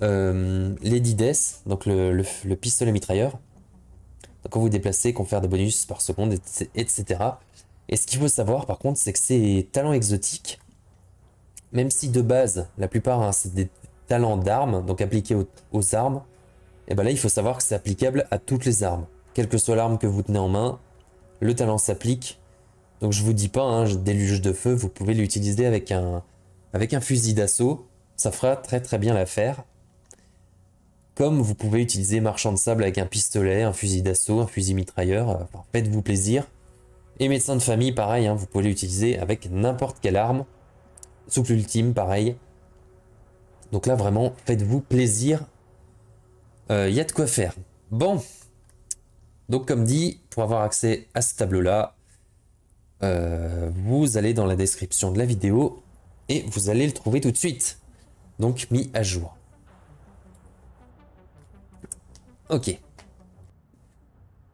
euh, Lady Death, donc le, pistolet mitrailleur. Donc quand vous, vous déplacez, fait des bonus par seconde, etc. Et ce qu'il faut savoir, par contre, c'est que ces talents exotiques, même si de base, la plupart, hein, c'est des, talent d'armes, donc appliqué aux, armes, et eh bien là il faut savoir que c'est applicable à toutes les armes. Quelle que soit l'arme que vous tenez en main, le talent s'applique. Donc je vous dis pas, hein, déluge de feu, vous pouvez l'utiliser avec un, avec un fusil d'assaut, ça fera très très bien l'affaire. Comme vous pouvez utiliser marchand de sable avec un pistolet, un fusil d'assaut, un fusil mitrailleur, euh, faites-vous plaisir. Et médecin de famille, pareil, hein, vous pouvez l'utiliser avec n'importe quelle arme. Souple ultime, pareil. Donc là, vraiment, faites-vous plaisir. Il euh, y a de quoi faire. Bon. Donc comme dit, pour avoir accès à ce tableau-là, euh, vous allez dans la description de la vidéo et vous allez le trouver tout de suite. Donc mis à jour. Ok.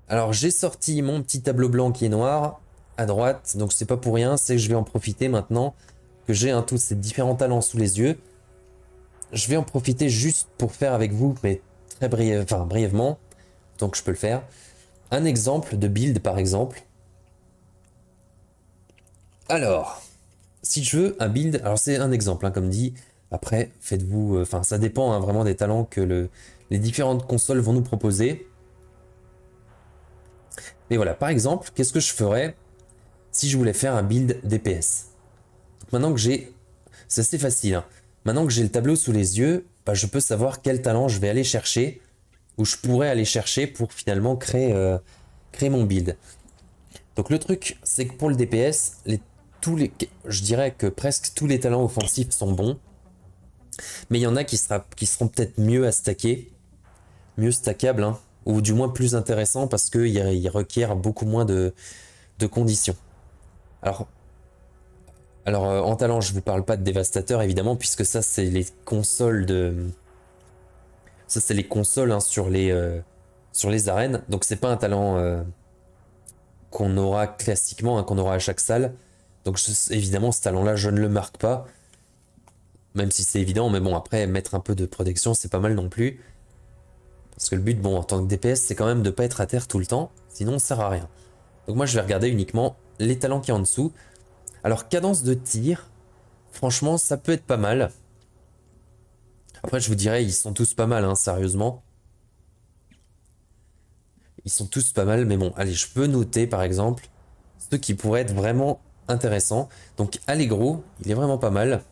Alors j'ai sorti mon petit tableau blanc qui est noir à droite, donc c'est pas pour rien, c'est que je vais en profiter maintenant que j'ai un hein, tous ces différents talents sous les yeux je vais en profiter juste pour faire avec vous, mais très brièvement, tant brièvement, donc je peux le faire, un exemple de build par exemple. Alors, si je veux un build, alors c'est un exemple, hein, comme dit, après, faites-vous, euh, enfin, ça dépend hein, vraiment des talents que les différentes consoles vont nous proposer. Mais voilà, par exemple, qu'est-ce que je ferais si je voulais faire un build DPS Maintenant que j'ai... C'est assez facile. Hein. Maintenant que j'ai le tableau sous les yeux, bah, je peux savoir quel talent je vais aller chercher ou je pourrais aller chercher pour finalement créer, euh, créer mon build. Donc le truc, c'est que pour le DPS, tous les, je dirais que presque tous les talents offensifs sont bons. Mais il y en a qui, seront peut-être mieux à stacker, mieux stackables, hein, ou du moins plus intéressants parce qu'ils requièrent beaucoup moins de, de conditions. Alors alors euh, en talent, je vous parle pas de Dévastateur évidemment, puisque ça c'est les consoles de... Ça c'est les consoles hein, sur, les, euh, sur les arènes, donc c'est pas un talent euh, qu'on aura classiquement, hein, qu'on aura à chaque salle. Donc évidemment ce talent-là, je ne le marque pas, même si c'est évident, mais bon après mettre un peu de protection c'est pas mal non plus. Parce que le but, bon, en tant que DPS, c'est quand même de pas être à terre tout le temps, sinon ça sert à rien. Donc moi je vais regarder uniquement les talents qui sont en dessous. Alors, cadence de tir, franchement, ça peut être pas mal. Après, je vous dirais, ils sont tous pas mal, hein, sérieusement. Ils sont tous pas mal, mais bon, allez, je peux noter par exemple ce qui pourrait être vraiment intéressant. Donc, Allegro, il est vraiment pas mal.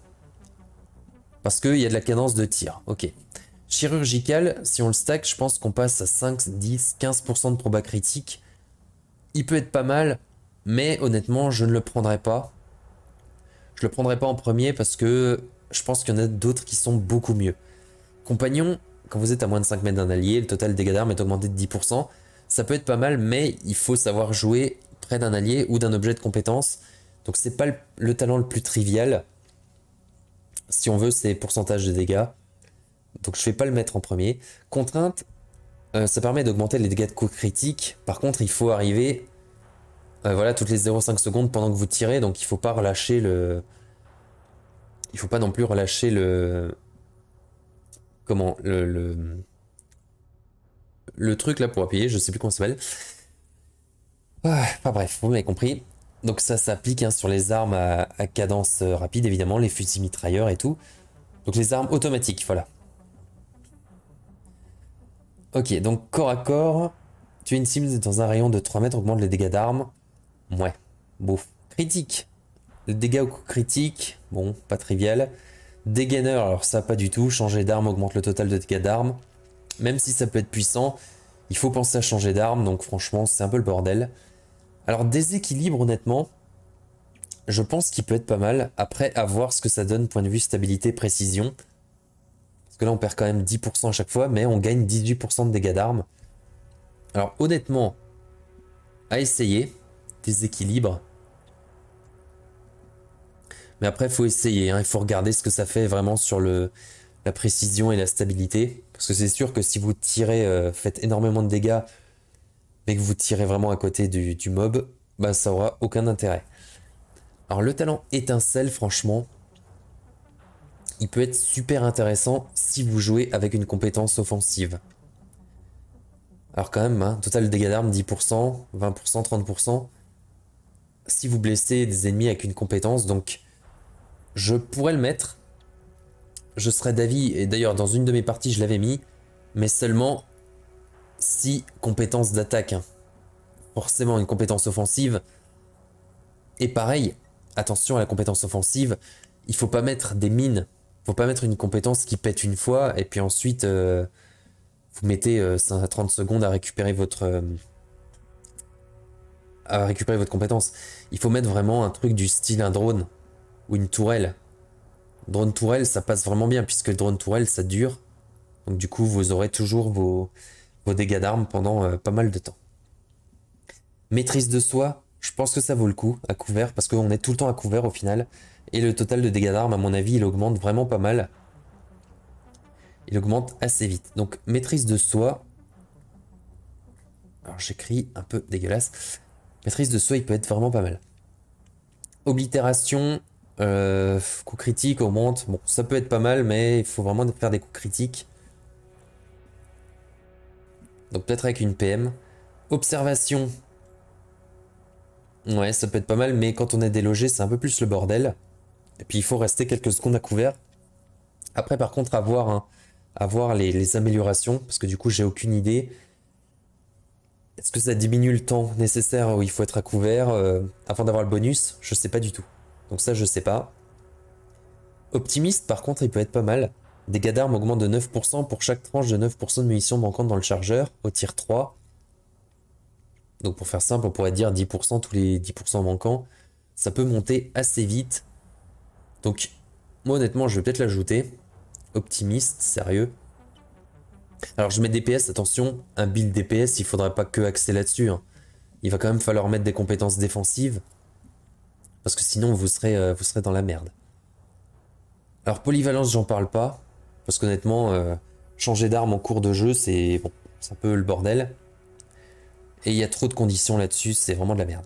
Parce qu'il y a de la cadence de tir. Ok. Chirurgical, si on le stack, je pense qu'on passe à 5, 10, 15% de proba critique. Il peut être pas mal, mais honnêtement, je ne le prendrai pas je le prendrai pas en premier parce que je pense qu'il y en a d'autres qui sont beaucoup mieux. Compagnon, quand vous êtes à moins de 5 mètres d'un allié, le total des dégâts d'armes est augmenté de 10%. Ça peut être pas mal, mais il faut savoir jouer près d'un allié ou d'un objet de compétence. Donc c'est pas le, talent le plus trivial. Si on veut, ces pourcentage de dégâts. Donc je vais pas le mettre en premier. Contrainte, euh, ça permet d'augmenter les dégâts de coups critiques. Par contre, il faut arriver euh, voilà, toutes les 0,5 secondes pendant que vous tirez, donc il faut pas relâcher le. Il faut pas non plus relâcher le. Comment le, le, truc là pour appuyer, je sais plus comment ça s'appelle. Ah, pas bref, vous m'avez compris. Donc ça s'applique hein, sur les armes à, à, cadence euh, rapide, évidemment, les fusils mitrailleurs et tout. Donc les armes automatiques, voilà. Ok, donc corps à corps, tuer une cible dans un rayon de 3 mètres augmente les dégâts d'armes. Ouais, Bon... Critique. Le Dégâts au coup critique, bon, pas trivial. Dégainer, alors ça pas du tout. Changer d'arme augmente le total de dégâts d'arme... Même si ça peut être puissant, il faut penser à changer d'arme, donc franchement, c'est un peu le bordel. Alors, déséquilibre, honnêtement, je pense qu'il peut être pas mal. Après, à voir ce que ça donne, point de vue stabilité, précision. Parce que là, on perd quand même 10% à chaque fois, mais on gagne 18% de dégâts d'arme... Alors, honnêtement, à essayer déséquilibre. Mais après, il faut essayer, hein. il faut regarder ce que ça fait vraiment sur le, la précision et la stabilité. Parce que c'est sûr que si vous tirez, fait euh, faites énormément de dégâts, mais que vous tirez vraiment à côté du, mob, bah ça aura aucun intérêt. Alors le talent étincelle, franchement, il peut être super intéressant si vous jouez avec une compétence offensive. Alors quand même, hein, total dégâts d'armes 10%, 20%, 30% si vous blessez des ennemis avec une compétence, donc je pourrais le mettre. Je serais d'avis, et d'ailleurs dans une de mes parties je l'avais mis, mais seulement si compétence d'attaque. Hein. Forcément une compétence offensive. Et pareil, attention à la compétence offensive, il faut pas mettre des mines. Faut pas mettre une compétence qui pète une fois et puis ensuite euh, vous mettez 5 euh, à 30 secondes à récupérer votre, euh, à récupérer votre compétence. Il faut mettre vraiment un truc du style un drone ou une tourelle. Drone tourelle, ça passe vraiment bien puisque le drone tourelle, ça dure. Donc du coup, vous aurez toujours vos, dégâts d'armes pendant euh, pas mal de temps. Maîtrise de soi, je pense que ça vaut le coup à couvert parce qu'on est tout le temps à couvert au final. Et le total de dégâts d'armes, à mon avis, il augmente vraiment pas mal. Il augmente assez vite. Donc maîtrise de soi. Alors j'écris un peu dégueulasse. Maîtrise de soi, il peut être vraiment pas mal. Oblitération, euh, coup critique, augmente. Bon, ça peut être pas mal, mais il faut vraiment faire des coups critiques. Donc peut-être avec une PM. Observation. Ouais, ça peut être pas mal, mais quand on est délogé, c'est un peu plus le bordel. Et puis il faut rester quelques secondes à couvert. Après, par contre, avoir, avoir les améliorations, parce que du coup, j'ai aucune idée. Est-ce que ça diminue le temps nécessaire où il faut être à couvert euh, afin d'avoir le bonus Je sais pas du tout. Donc ça, je sais pas. Optimiste, par contre, il peut être pas mal. Dégâts d'armes augmentent de 9% pour chaque tranche de 9% de munitions manquantes dans le chargeur au tir 3. Donc pour faire simple, on pourrait dire 10% tous les 10% manquants. Ça peut monter assez vite. Donc moi honnêtement, je vais peut-être l'ajouter. Optimiste, sérieux. Alors je mets DPS, attention, un build DPS, il faudrait pas que axer là-dessus. Hein. Il va quand même falloir mettre des compétences défensives. Parce que sinon vous serez, euh, vous serez dans la merde. Alors polyvalence, j'en parle pas. Parce qu'honnêtement, euh, changer d'arme en cours de jeu, c'est un peu le bordel. Et il y a trop de conditions là-dessus, c'est vraiment de la merde.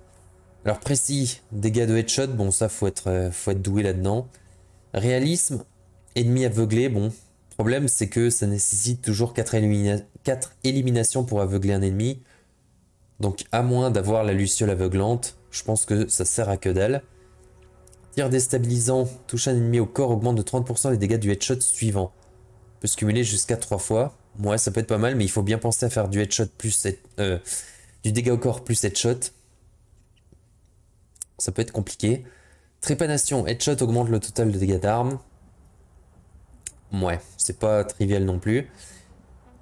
Alors précis, dégâts de headshot, bon ça faut être, euh, faut être doué là-dedans. Réalisme, ennemi aveuglé, bon, le problème, c'est que ça nécessite toujours 4, éliminations pour aveugler un ennemi. Donc à moins d'avoir la luciole aveuglante, je pense que ça sert à que dalle. Tir déstabilisant, touche un ennemi au corps, augmente de 30% les dégâts du headshot suivant. Peut se cumuler jusqu'à 3 fois. Ouais, ça peut être pas mal, mais il faut bien penser à faire du headshot plus... Euh, du dégât au corps plus headshot. Ça peut être compliqué. Trépanation, headshot augmente le total de dégâts d'armes ouais, c'est pas trivial non plus.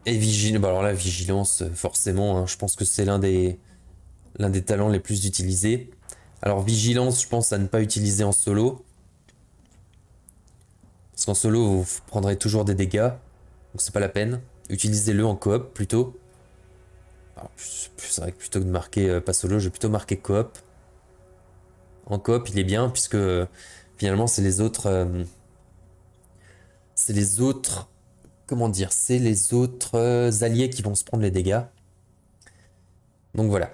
Et bah, vigilance, alors la vigilance, forcément, hein. je pense que c'est l'un des, l'un des talents les plus utilisés. Alors vigilance, je pense à ne pas utiliser en solo. Parce qu'en solo, vous prendrez toujours des dégâts. Donc c'est pas la peine. Utilisez-le en coop plutôt. C'est vrai que plutôt que de marquer euh, pas solo, je vais plutôt marquer coop. En coop, il est bien puisque finalement, c'est les autres... Euh, c'est les autres. Comment dire C'est les autres euh, alliés qui vont se prendre les dégâts. Donc voilà.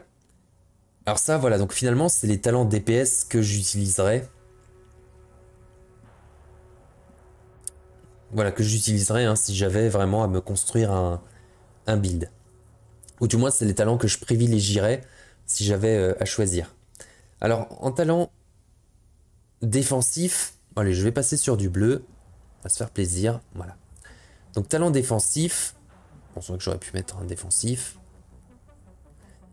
Alors ça, voilà. Donc finalement, c'est les talents DPS que j'utiliserai. Voilà, que j'utiliserai hein, si j'avais vraiment à me construire un, build. Ou du moins, c'est les talents que je privilégierais si j'avais euh, à choisir. Alors, en talent défensif, allez, je vais passer sur du bleu. À se faire plaisir. Voilà. Donc talent défensif. Bon, que j'aurais pu mettre un défensif.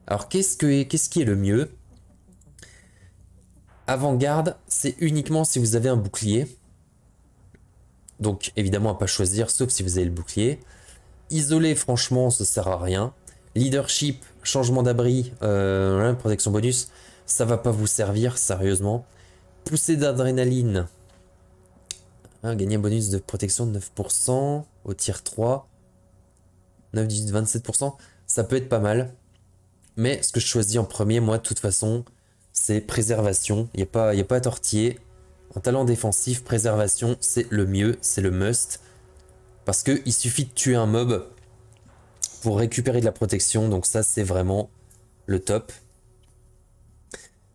Alors qu'est-ce que qu'est-ce qui est le mieux Avant-garde, c'est uniquement si vous avez un bouclier. Donc évidemment à pas choisir, sauf si vous avez le bouclier. Isolé, franchement, ça sert à rien. Leadership, changement d'abri, euh, hein, protection bonus, ça va pas vous servir, sérieusement. Poussée d'adrénaline, Hein, gagner un bonus de protection de 9% au tir 3. 9, 18, 27%. Ça peut être pas mal. Mais ce que je choisis en premier, moi, de toute façon, c'est préservation. Il n'y a, pas, y a pas à tortiller. En talent défensif, préservation, c'est le mieux, c'est le must. Parce qu'il suffit de tuer un mob pour récupérer de la protection. Donc ça, c'est vraiment le top.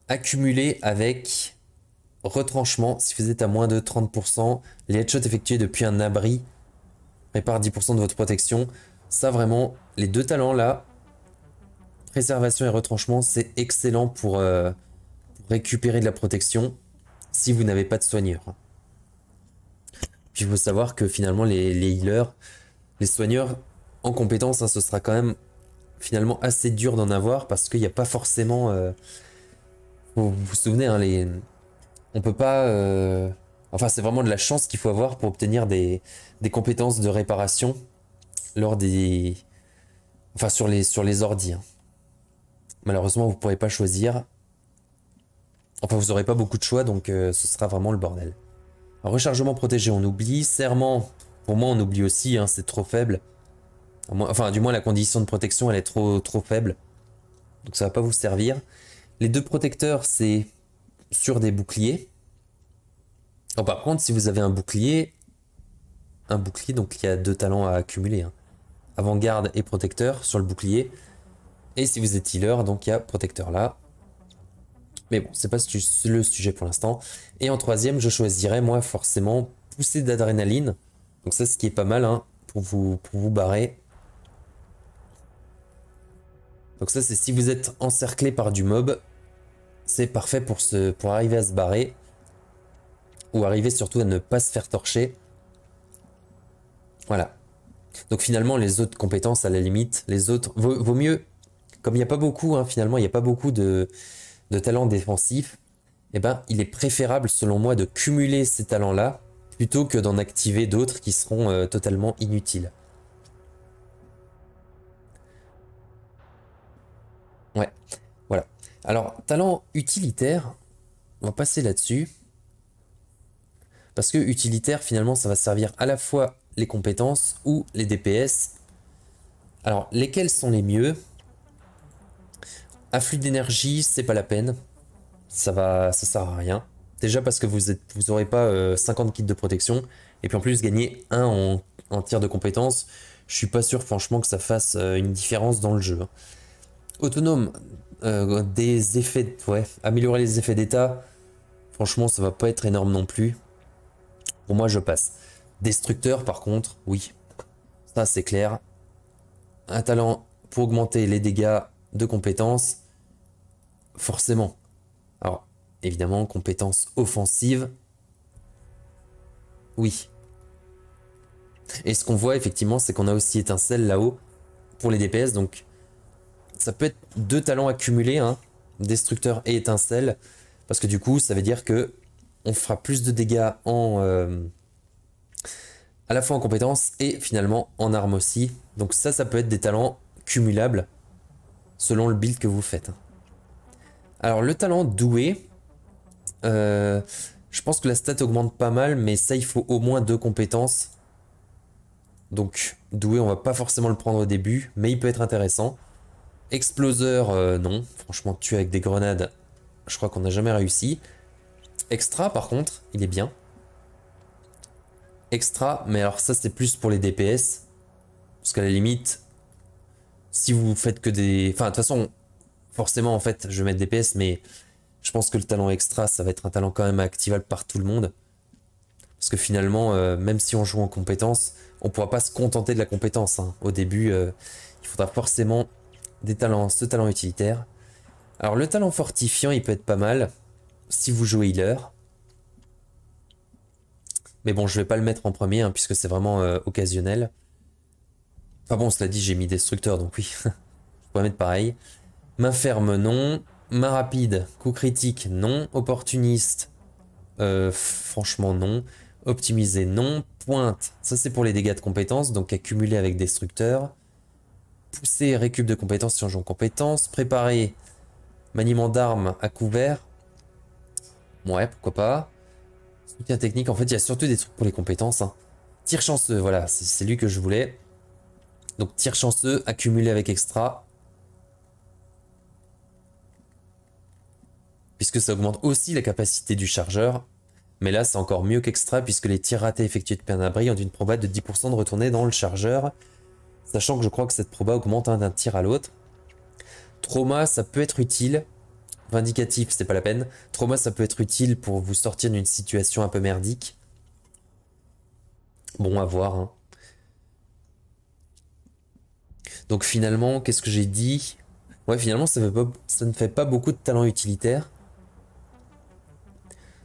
Accumuler avec retranchement, si vous êtes à moins de 30%, les headshots effectués depuis un abri réparent 10% de votre protection. Ça vraiment, les deux talents là, préservation et retranchement, c'est excellent euh, pour, récupérer de la protection si vous n'avez pas de soigneur. Puis il faut savoir que finalement les, healers, les soigneurs en compétence, hein, ce sera quand même finalement assez dur d'en avoir parce qu'il n'y a pas forcément... Euh, vous vous souvenez, hein, les, on peut pas. Euh, enfin, c'est vraiment de la chance qu'il faut avoir pour obtenir des, compétences de réparation lors des. Enfin, sur les, sur les ordi. Hein. Malheureusement, vous ne pourrez pas choisir. Enfin, vous n'aurez pas beaucoup de choix, donc euh, ce sera vraiment le bordel. rechargement protégé, on oublie. Serment, pour moi, on oublie aussi, hein, c'est trop faible. Enfin, du moins, la condition de protection, elle est trop, trop faible. Donc, ça ne va pas vous servir. Les deux protecteurs, c'est sur des boucliers. par contre, si vous avez un bouclier, un bouclier, donc il y a deux talents à accumuler. Hein. Avant-garde et protecteur sur le bouclier. Et si vous êtes healer, donc il y a protecteur là. Mais bon, c'est pas le sujet pour l'instant. Et en troisième, je choisirais moi forcément poussée d'adrénaline. Donc ça, ce qui est pas mal hein, pour, vous, pour vous barrer. Donc ça, c'est si vous êtes encerclé par du mob, c'est parfait pour, pour arriver à se barrer. Ou arriver surtout à ne pas se faire torcher. Voilà. Donc finalement, les autres compétences, à la limite, les autres... Vaut, mieux... Comme il n'y a pas beaucoup, hein, finalement, il n'y a pas beaucoup de, de talents défensifs, eh ben, il est préférable, selon moi, de cumuler ces talents-là plutôt que d'en activer d'autres qui seront euh, totalement inutiles. Ouais. Alors, talent utilitaire, on va passer là-dessus. Parce que utilitaire, finalement, ça va servir à la fois les compétences ou les DPS. Alors, lesquels sont les mieux Afflux d'énergie, c'est pas la peine. Ça va, ça sert à rien. Déjà parce que vous n'aurez vous aurez pas 50 euh, kits de protection. Et puis en plus, gagner 1 en, tir de compétences, je suis pas sûr franchement que ça fasse euh, une différence dans le jeu. Hein. Autonome, euh, des effets... Ouais, améliorer les effets d'état. Franchement, ça va pas être énorme non plus. Pour moi, je passe. Destructeur, par contre, oui. Ça, c'est clair. Un talent pour augmenter les dégâts de compétences. Forcément. Alors, évidemment, compétences offensives. Oui. Et ce qu'on voit, effectivement, c'est qu'on a aussi étincelle là-haut pour les DPS. Donc, ça peut être deux talents accumulés, hein. destructeur et étincelle, parce que du coup, ça veut dire que on fera plus de dégâts en euh, à la fois en compétences et finalement en armes aussi. Donc ça, ça peut être des talents cumulables selon le build que vous faites. Hein. Alors le talent doué, euh, je pense que la stat augmente pas mal, mais ça, il faut au moins deux compétences. Donc doué, on va pas forcément le prendre au début, mais il peut être intéressant. Exploseur, euh, non. Franchement, tuer avec des grenades, je crois qu'on n'a jamais réussi. Extra, par contre, il est bien. Extra, mais alors ça, c'est plus pour les DPS. Parce qu'à la limite, si vous faites que des... Enfin, de toute façon, forcément, en fait, je vais mettre DPS, mais je pense que le talent extra, ça va être un talent quand même activable par tout le monde. Parce que finalement, euh, même si on joue en compétence, on ne pourra pas se contenter de la compétence. Hein. Au début, euh, il faudra forcément des talents, ce talent utilitaire. Alors le talent fortifiant, il peut être pas mal si vous jouez healer. Mais bon, je vais pas le mettre en premier hein, puisque c'est vraiment euh, occasionnel. Enfin bon, cela dit, j'ai mis destructeur, donc oui, *laughs* je pourrais mettre pareil. Main ferme, non. Main rapide, coup critique, non. Opportuniste, euh, franchement, non. Optimisé, non. Pointe, ça c'est pour les dégâts de compétences, donc accumulé avec destructeur pousser récup de compétences sur en compétences, préparer maniement d'armes à couvert. Ouais, pourquoi pas. Soutien technique, en fait, il y a surtout des trucs pour les compétences. Hein. Tir chanceux, voilà, c'est lui que je voulais. Donc tir chanceux, accumulé avec extra. Puisque ça augmente aussi la capacité du chargeur. Mais là, c'est encore mieux qu'extra, puisque les tirs ratés effectués de peine abri ont une probabilité de 10% de retourner dans le chargeur sachant que je crois que cette proba augmente d'un tir à l'autre. Trauma, ça peut être utile. Vindicatif, c'est pas la peine. Trauma, ça peut être utile pour vous sortir d'une situation un peu merdique. Bon, à voir. Hein. Donc finalement, qu'est-ce que j'ai dit Ouais, finalement, ça, ne fait pas beaucoup de talent utilitaire.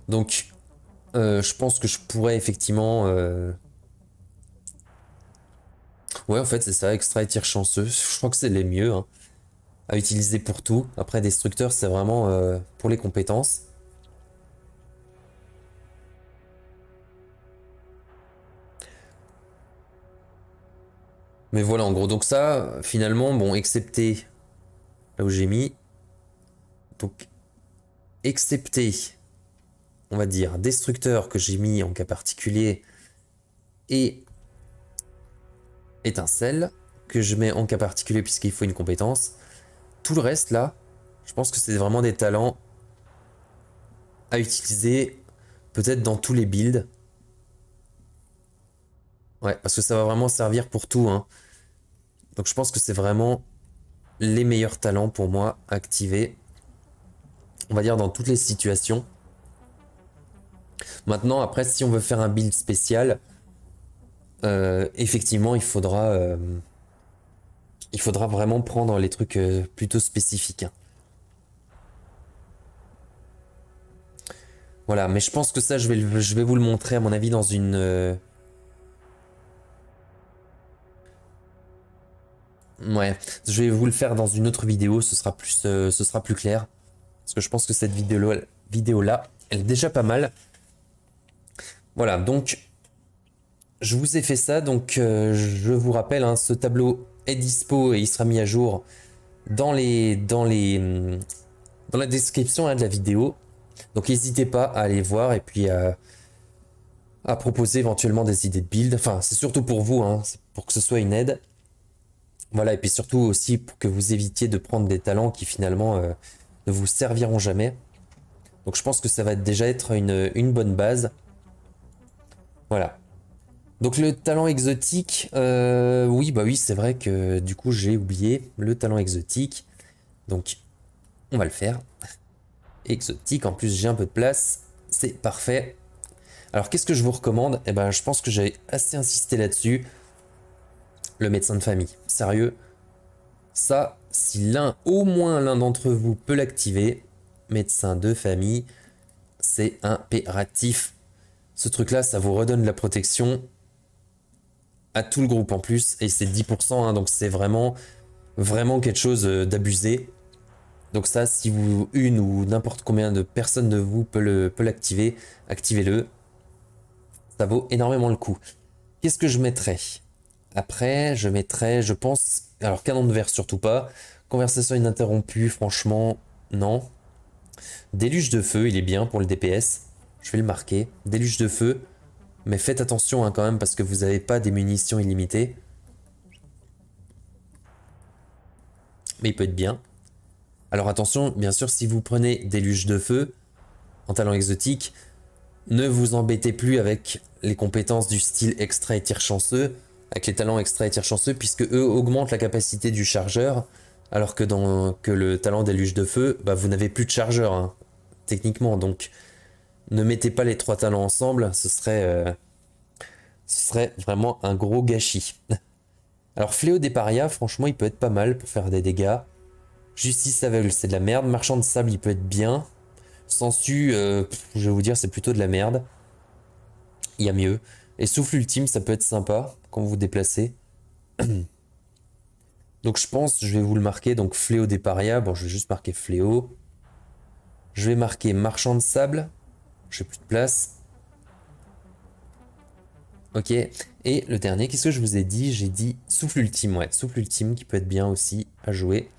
Donc, euh, je pense que je pourrais effectivement euh, Ouais, en fait, c'est ça, extra et tir chanceux. Je crois que c'est les mieux hein. à utiliser pour tout. Après, destructeur, c'est vraiment euh, pour les compétences. Mais voilà, en gros, donc ça, finalement, bon, excepté là où j'ai mis. Donc, excepté, on va dire, destructeur que j'ai mis en cas particulier et étincelle, que je mets en cas particulier puisqu'il faut une compétence. Tout le reste là, je pense que c'est vraiment des talents à utiliser peut-être dans tous les builds. Ouais, parce que ça va vraiment servir pour tout. Hein. Donc je pense que c'est vraiment les meilleurs talents pour moi activés. On va dire dans toutes les situations. Maintenant, après, si on veut faire un build spécial, euh, effectivement, il faudra, euh, il faudra vraiment prendre les trucs euh, plutôt spécifiques. Hein. Voilà, mais je pense que ça, je vais, je vais vous le montrer, à mon avis, dans une... Ouais, je vais vous le faire dans une autre vidéo, ce sera plus, ce sera plus clair. Parce que je pense que cette vidéo vidéo -là, elle est déjà pas mal. Voilà, donc je vous ai fait ça, donc euh, je vous rappelle, hein, ce tableau est dispo et il sera mis à jour dans mm, la description hein, de la vidéo. Donc n'hésitez pas à aller voir et puis à, proposer éventuellement des idées de build. Enfin, c'est surtout pour vous, hein, pour que ce soit une aide. Voilà, et puis surtout aussi pour que vous évitiez de prendre des talents qui finalement euh, ne vous serviront jamais. Donc je pense que ça va déjà être une bonne base. Voilà. Donc le talent exotique, euh, oui, bah oui, c'est vrai que du coup j'ai oublié le talent exotique. Donc on va le faire. Exotique, en plus j'ai un peu de place, c'est parfait. Alors qu'est-ce que je vous recommande Eh ben je pense que j'avais assez insisté là-dessus. Le médecin de famille, sérieux. Ça, si l'un, au moins l'un d'entre vous peut l'activer, médecin de famille, c'est impératif. Ce truc-là, ça vous redonne de la protection à tout le groupe en plus, et c'est 10%, hein, donc c'est vraiment, vraiment quelque chose euh, d'abusé. Donc ça, si vous, une ou n'importe combien de personnes de vous peut l'activer, activez-le. Ça vaut énormément le coup. Qu'est-ce que je mettrais Après, je mettrais, je pense, alors canon de verre surtout pas. Conversation ininterrompue, franchement, non. Déluge de feu, il est bien pour le DPS. Je vais le marquer. Déluge de feu, mais faites attention hein, quand même parce que vous n'avez pas des munitions illimitées. Mais il peut être bien. Alors attention, bien sûr, si vous prenez des de feu en talent exotique, ne vous embêtez plus avec les compétences du style extra et tir chanceux, avec les talents extra et tir chanceux, puisque eux augmentent la capacité du chargeur, alors que dans que le talent des de feu, bah, vous n'avez plus de chargeur, hein, techniquement. Donc ne mettez pas les trois talents ensemble, ce serait, euh, vraiment un gros gâchis. *laughs* Alors Fléau des Parias, franchement, il peut être pas mal pour faire des dégâts. Justice aveugle, c'est de la merde. Marchand de sable, il peut être bien. Sensu, euh, je vais vous dire, c'est plutôt de la merde. Il y a mieux. Et souffle ultime, ça peut être sympa quand vous vous déplacez. *clears throat* Donc je pense, je vais vous le marquer, donc fléau des parias. Bon, je vais juste marquer fléau. Je vais marquer marchand de sable. J'ai plus de place. Ok. Et le dernier, qu'est-ce que je vous ai dit J'ai dit souffle ultime, ouais. Souffle ultime qui peut être bien aussi à jouer.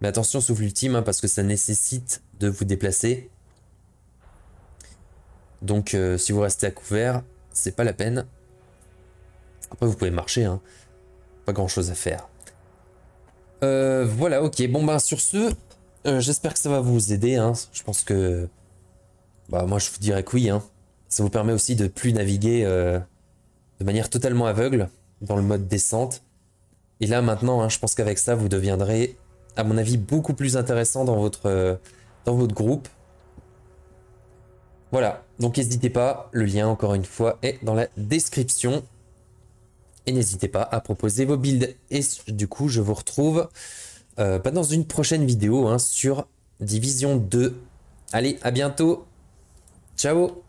Mais attention, souffle ultime, hein, parce que ça nécessite de vous déplacer. Donc euh, si vous restez à couvert, c'est pas la peine. Après, vous pouvez marcher, hein. Pas grand chose à faire. Euh, voilà, ok. Bon, ben, sur ce, euh, j'espère que ça va vous aider. Hein. Je pense que bah, moi, je vous dirais que oui. Hein. Ça vous permet aussi de plus naviguer euh, de manière totalement aveugle dans le mode descente. Et là, maintenant, hein, je pense qu'avec ça, vous deviendrez, à mon avis, beaucoup plus intéressant dans votre, euh, dans votre groupe. Voilà, donc n'hésitez pas, le lien encore une fois est dans la description. Et n'hésitez pas à proposer vos builds. Et du coup, je vous retrouve pas euh, bah, dans une prochaine vidéo hein, sur Division 2. Allez, à bientôt Ciao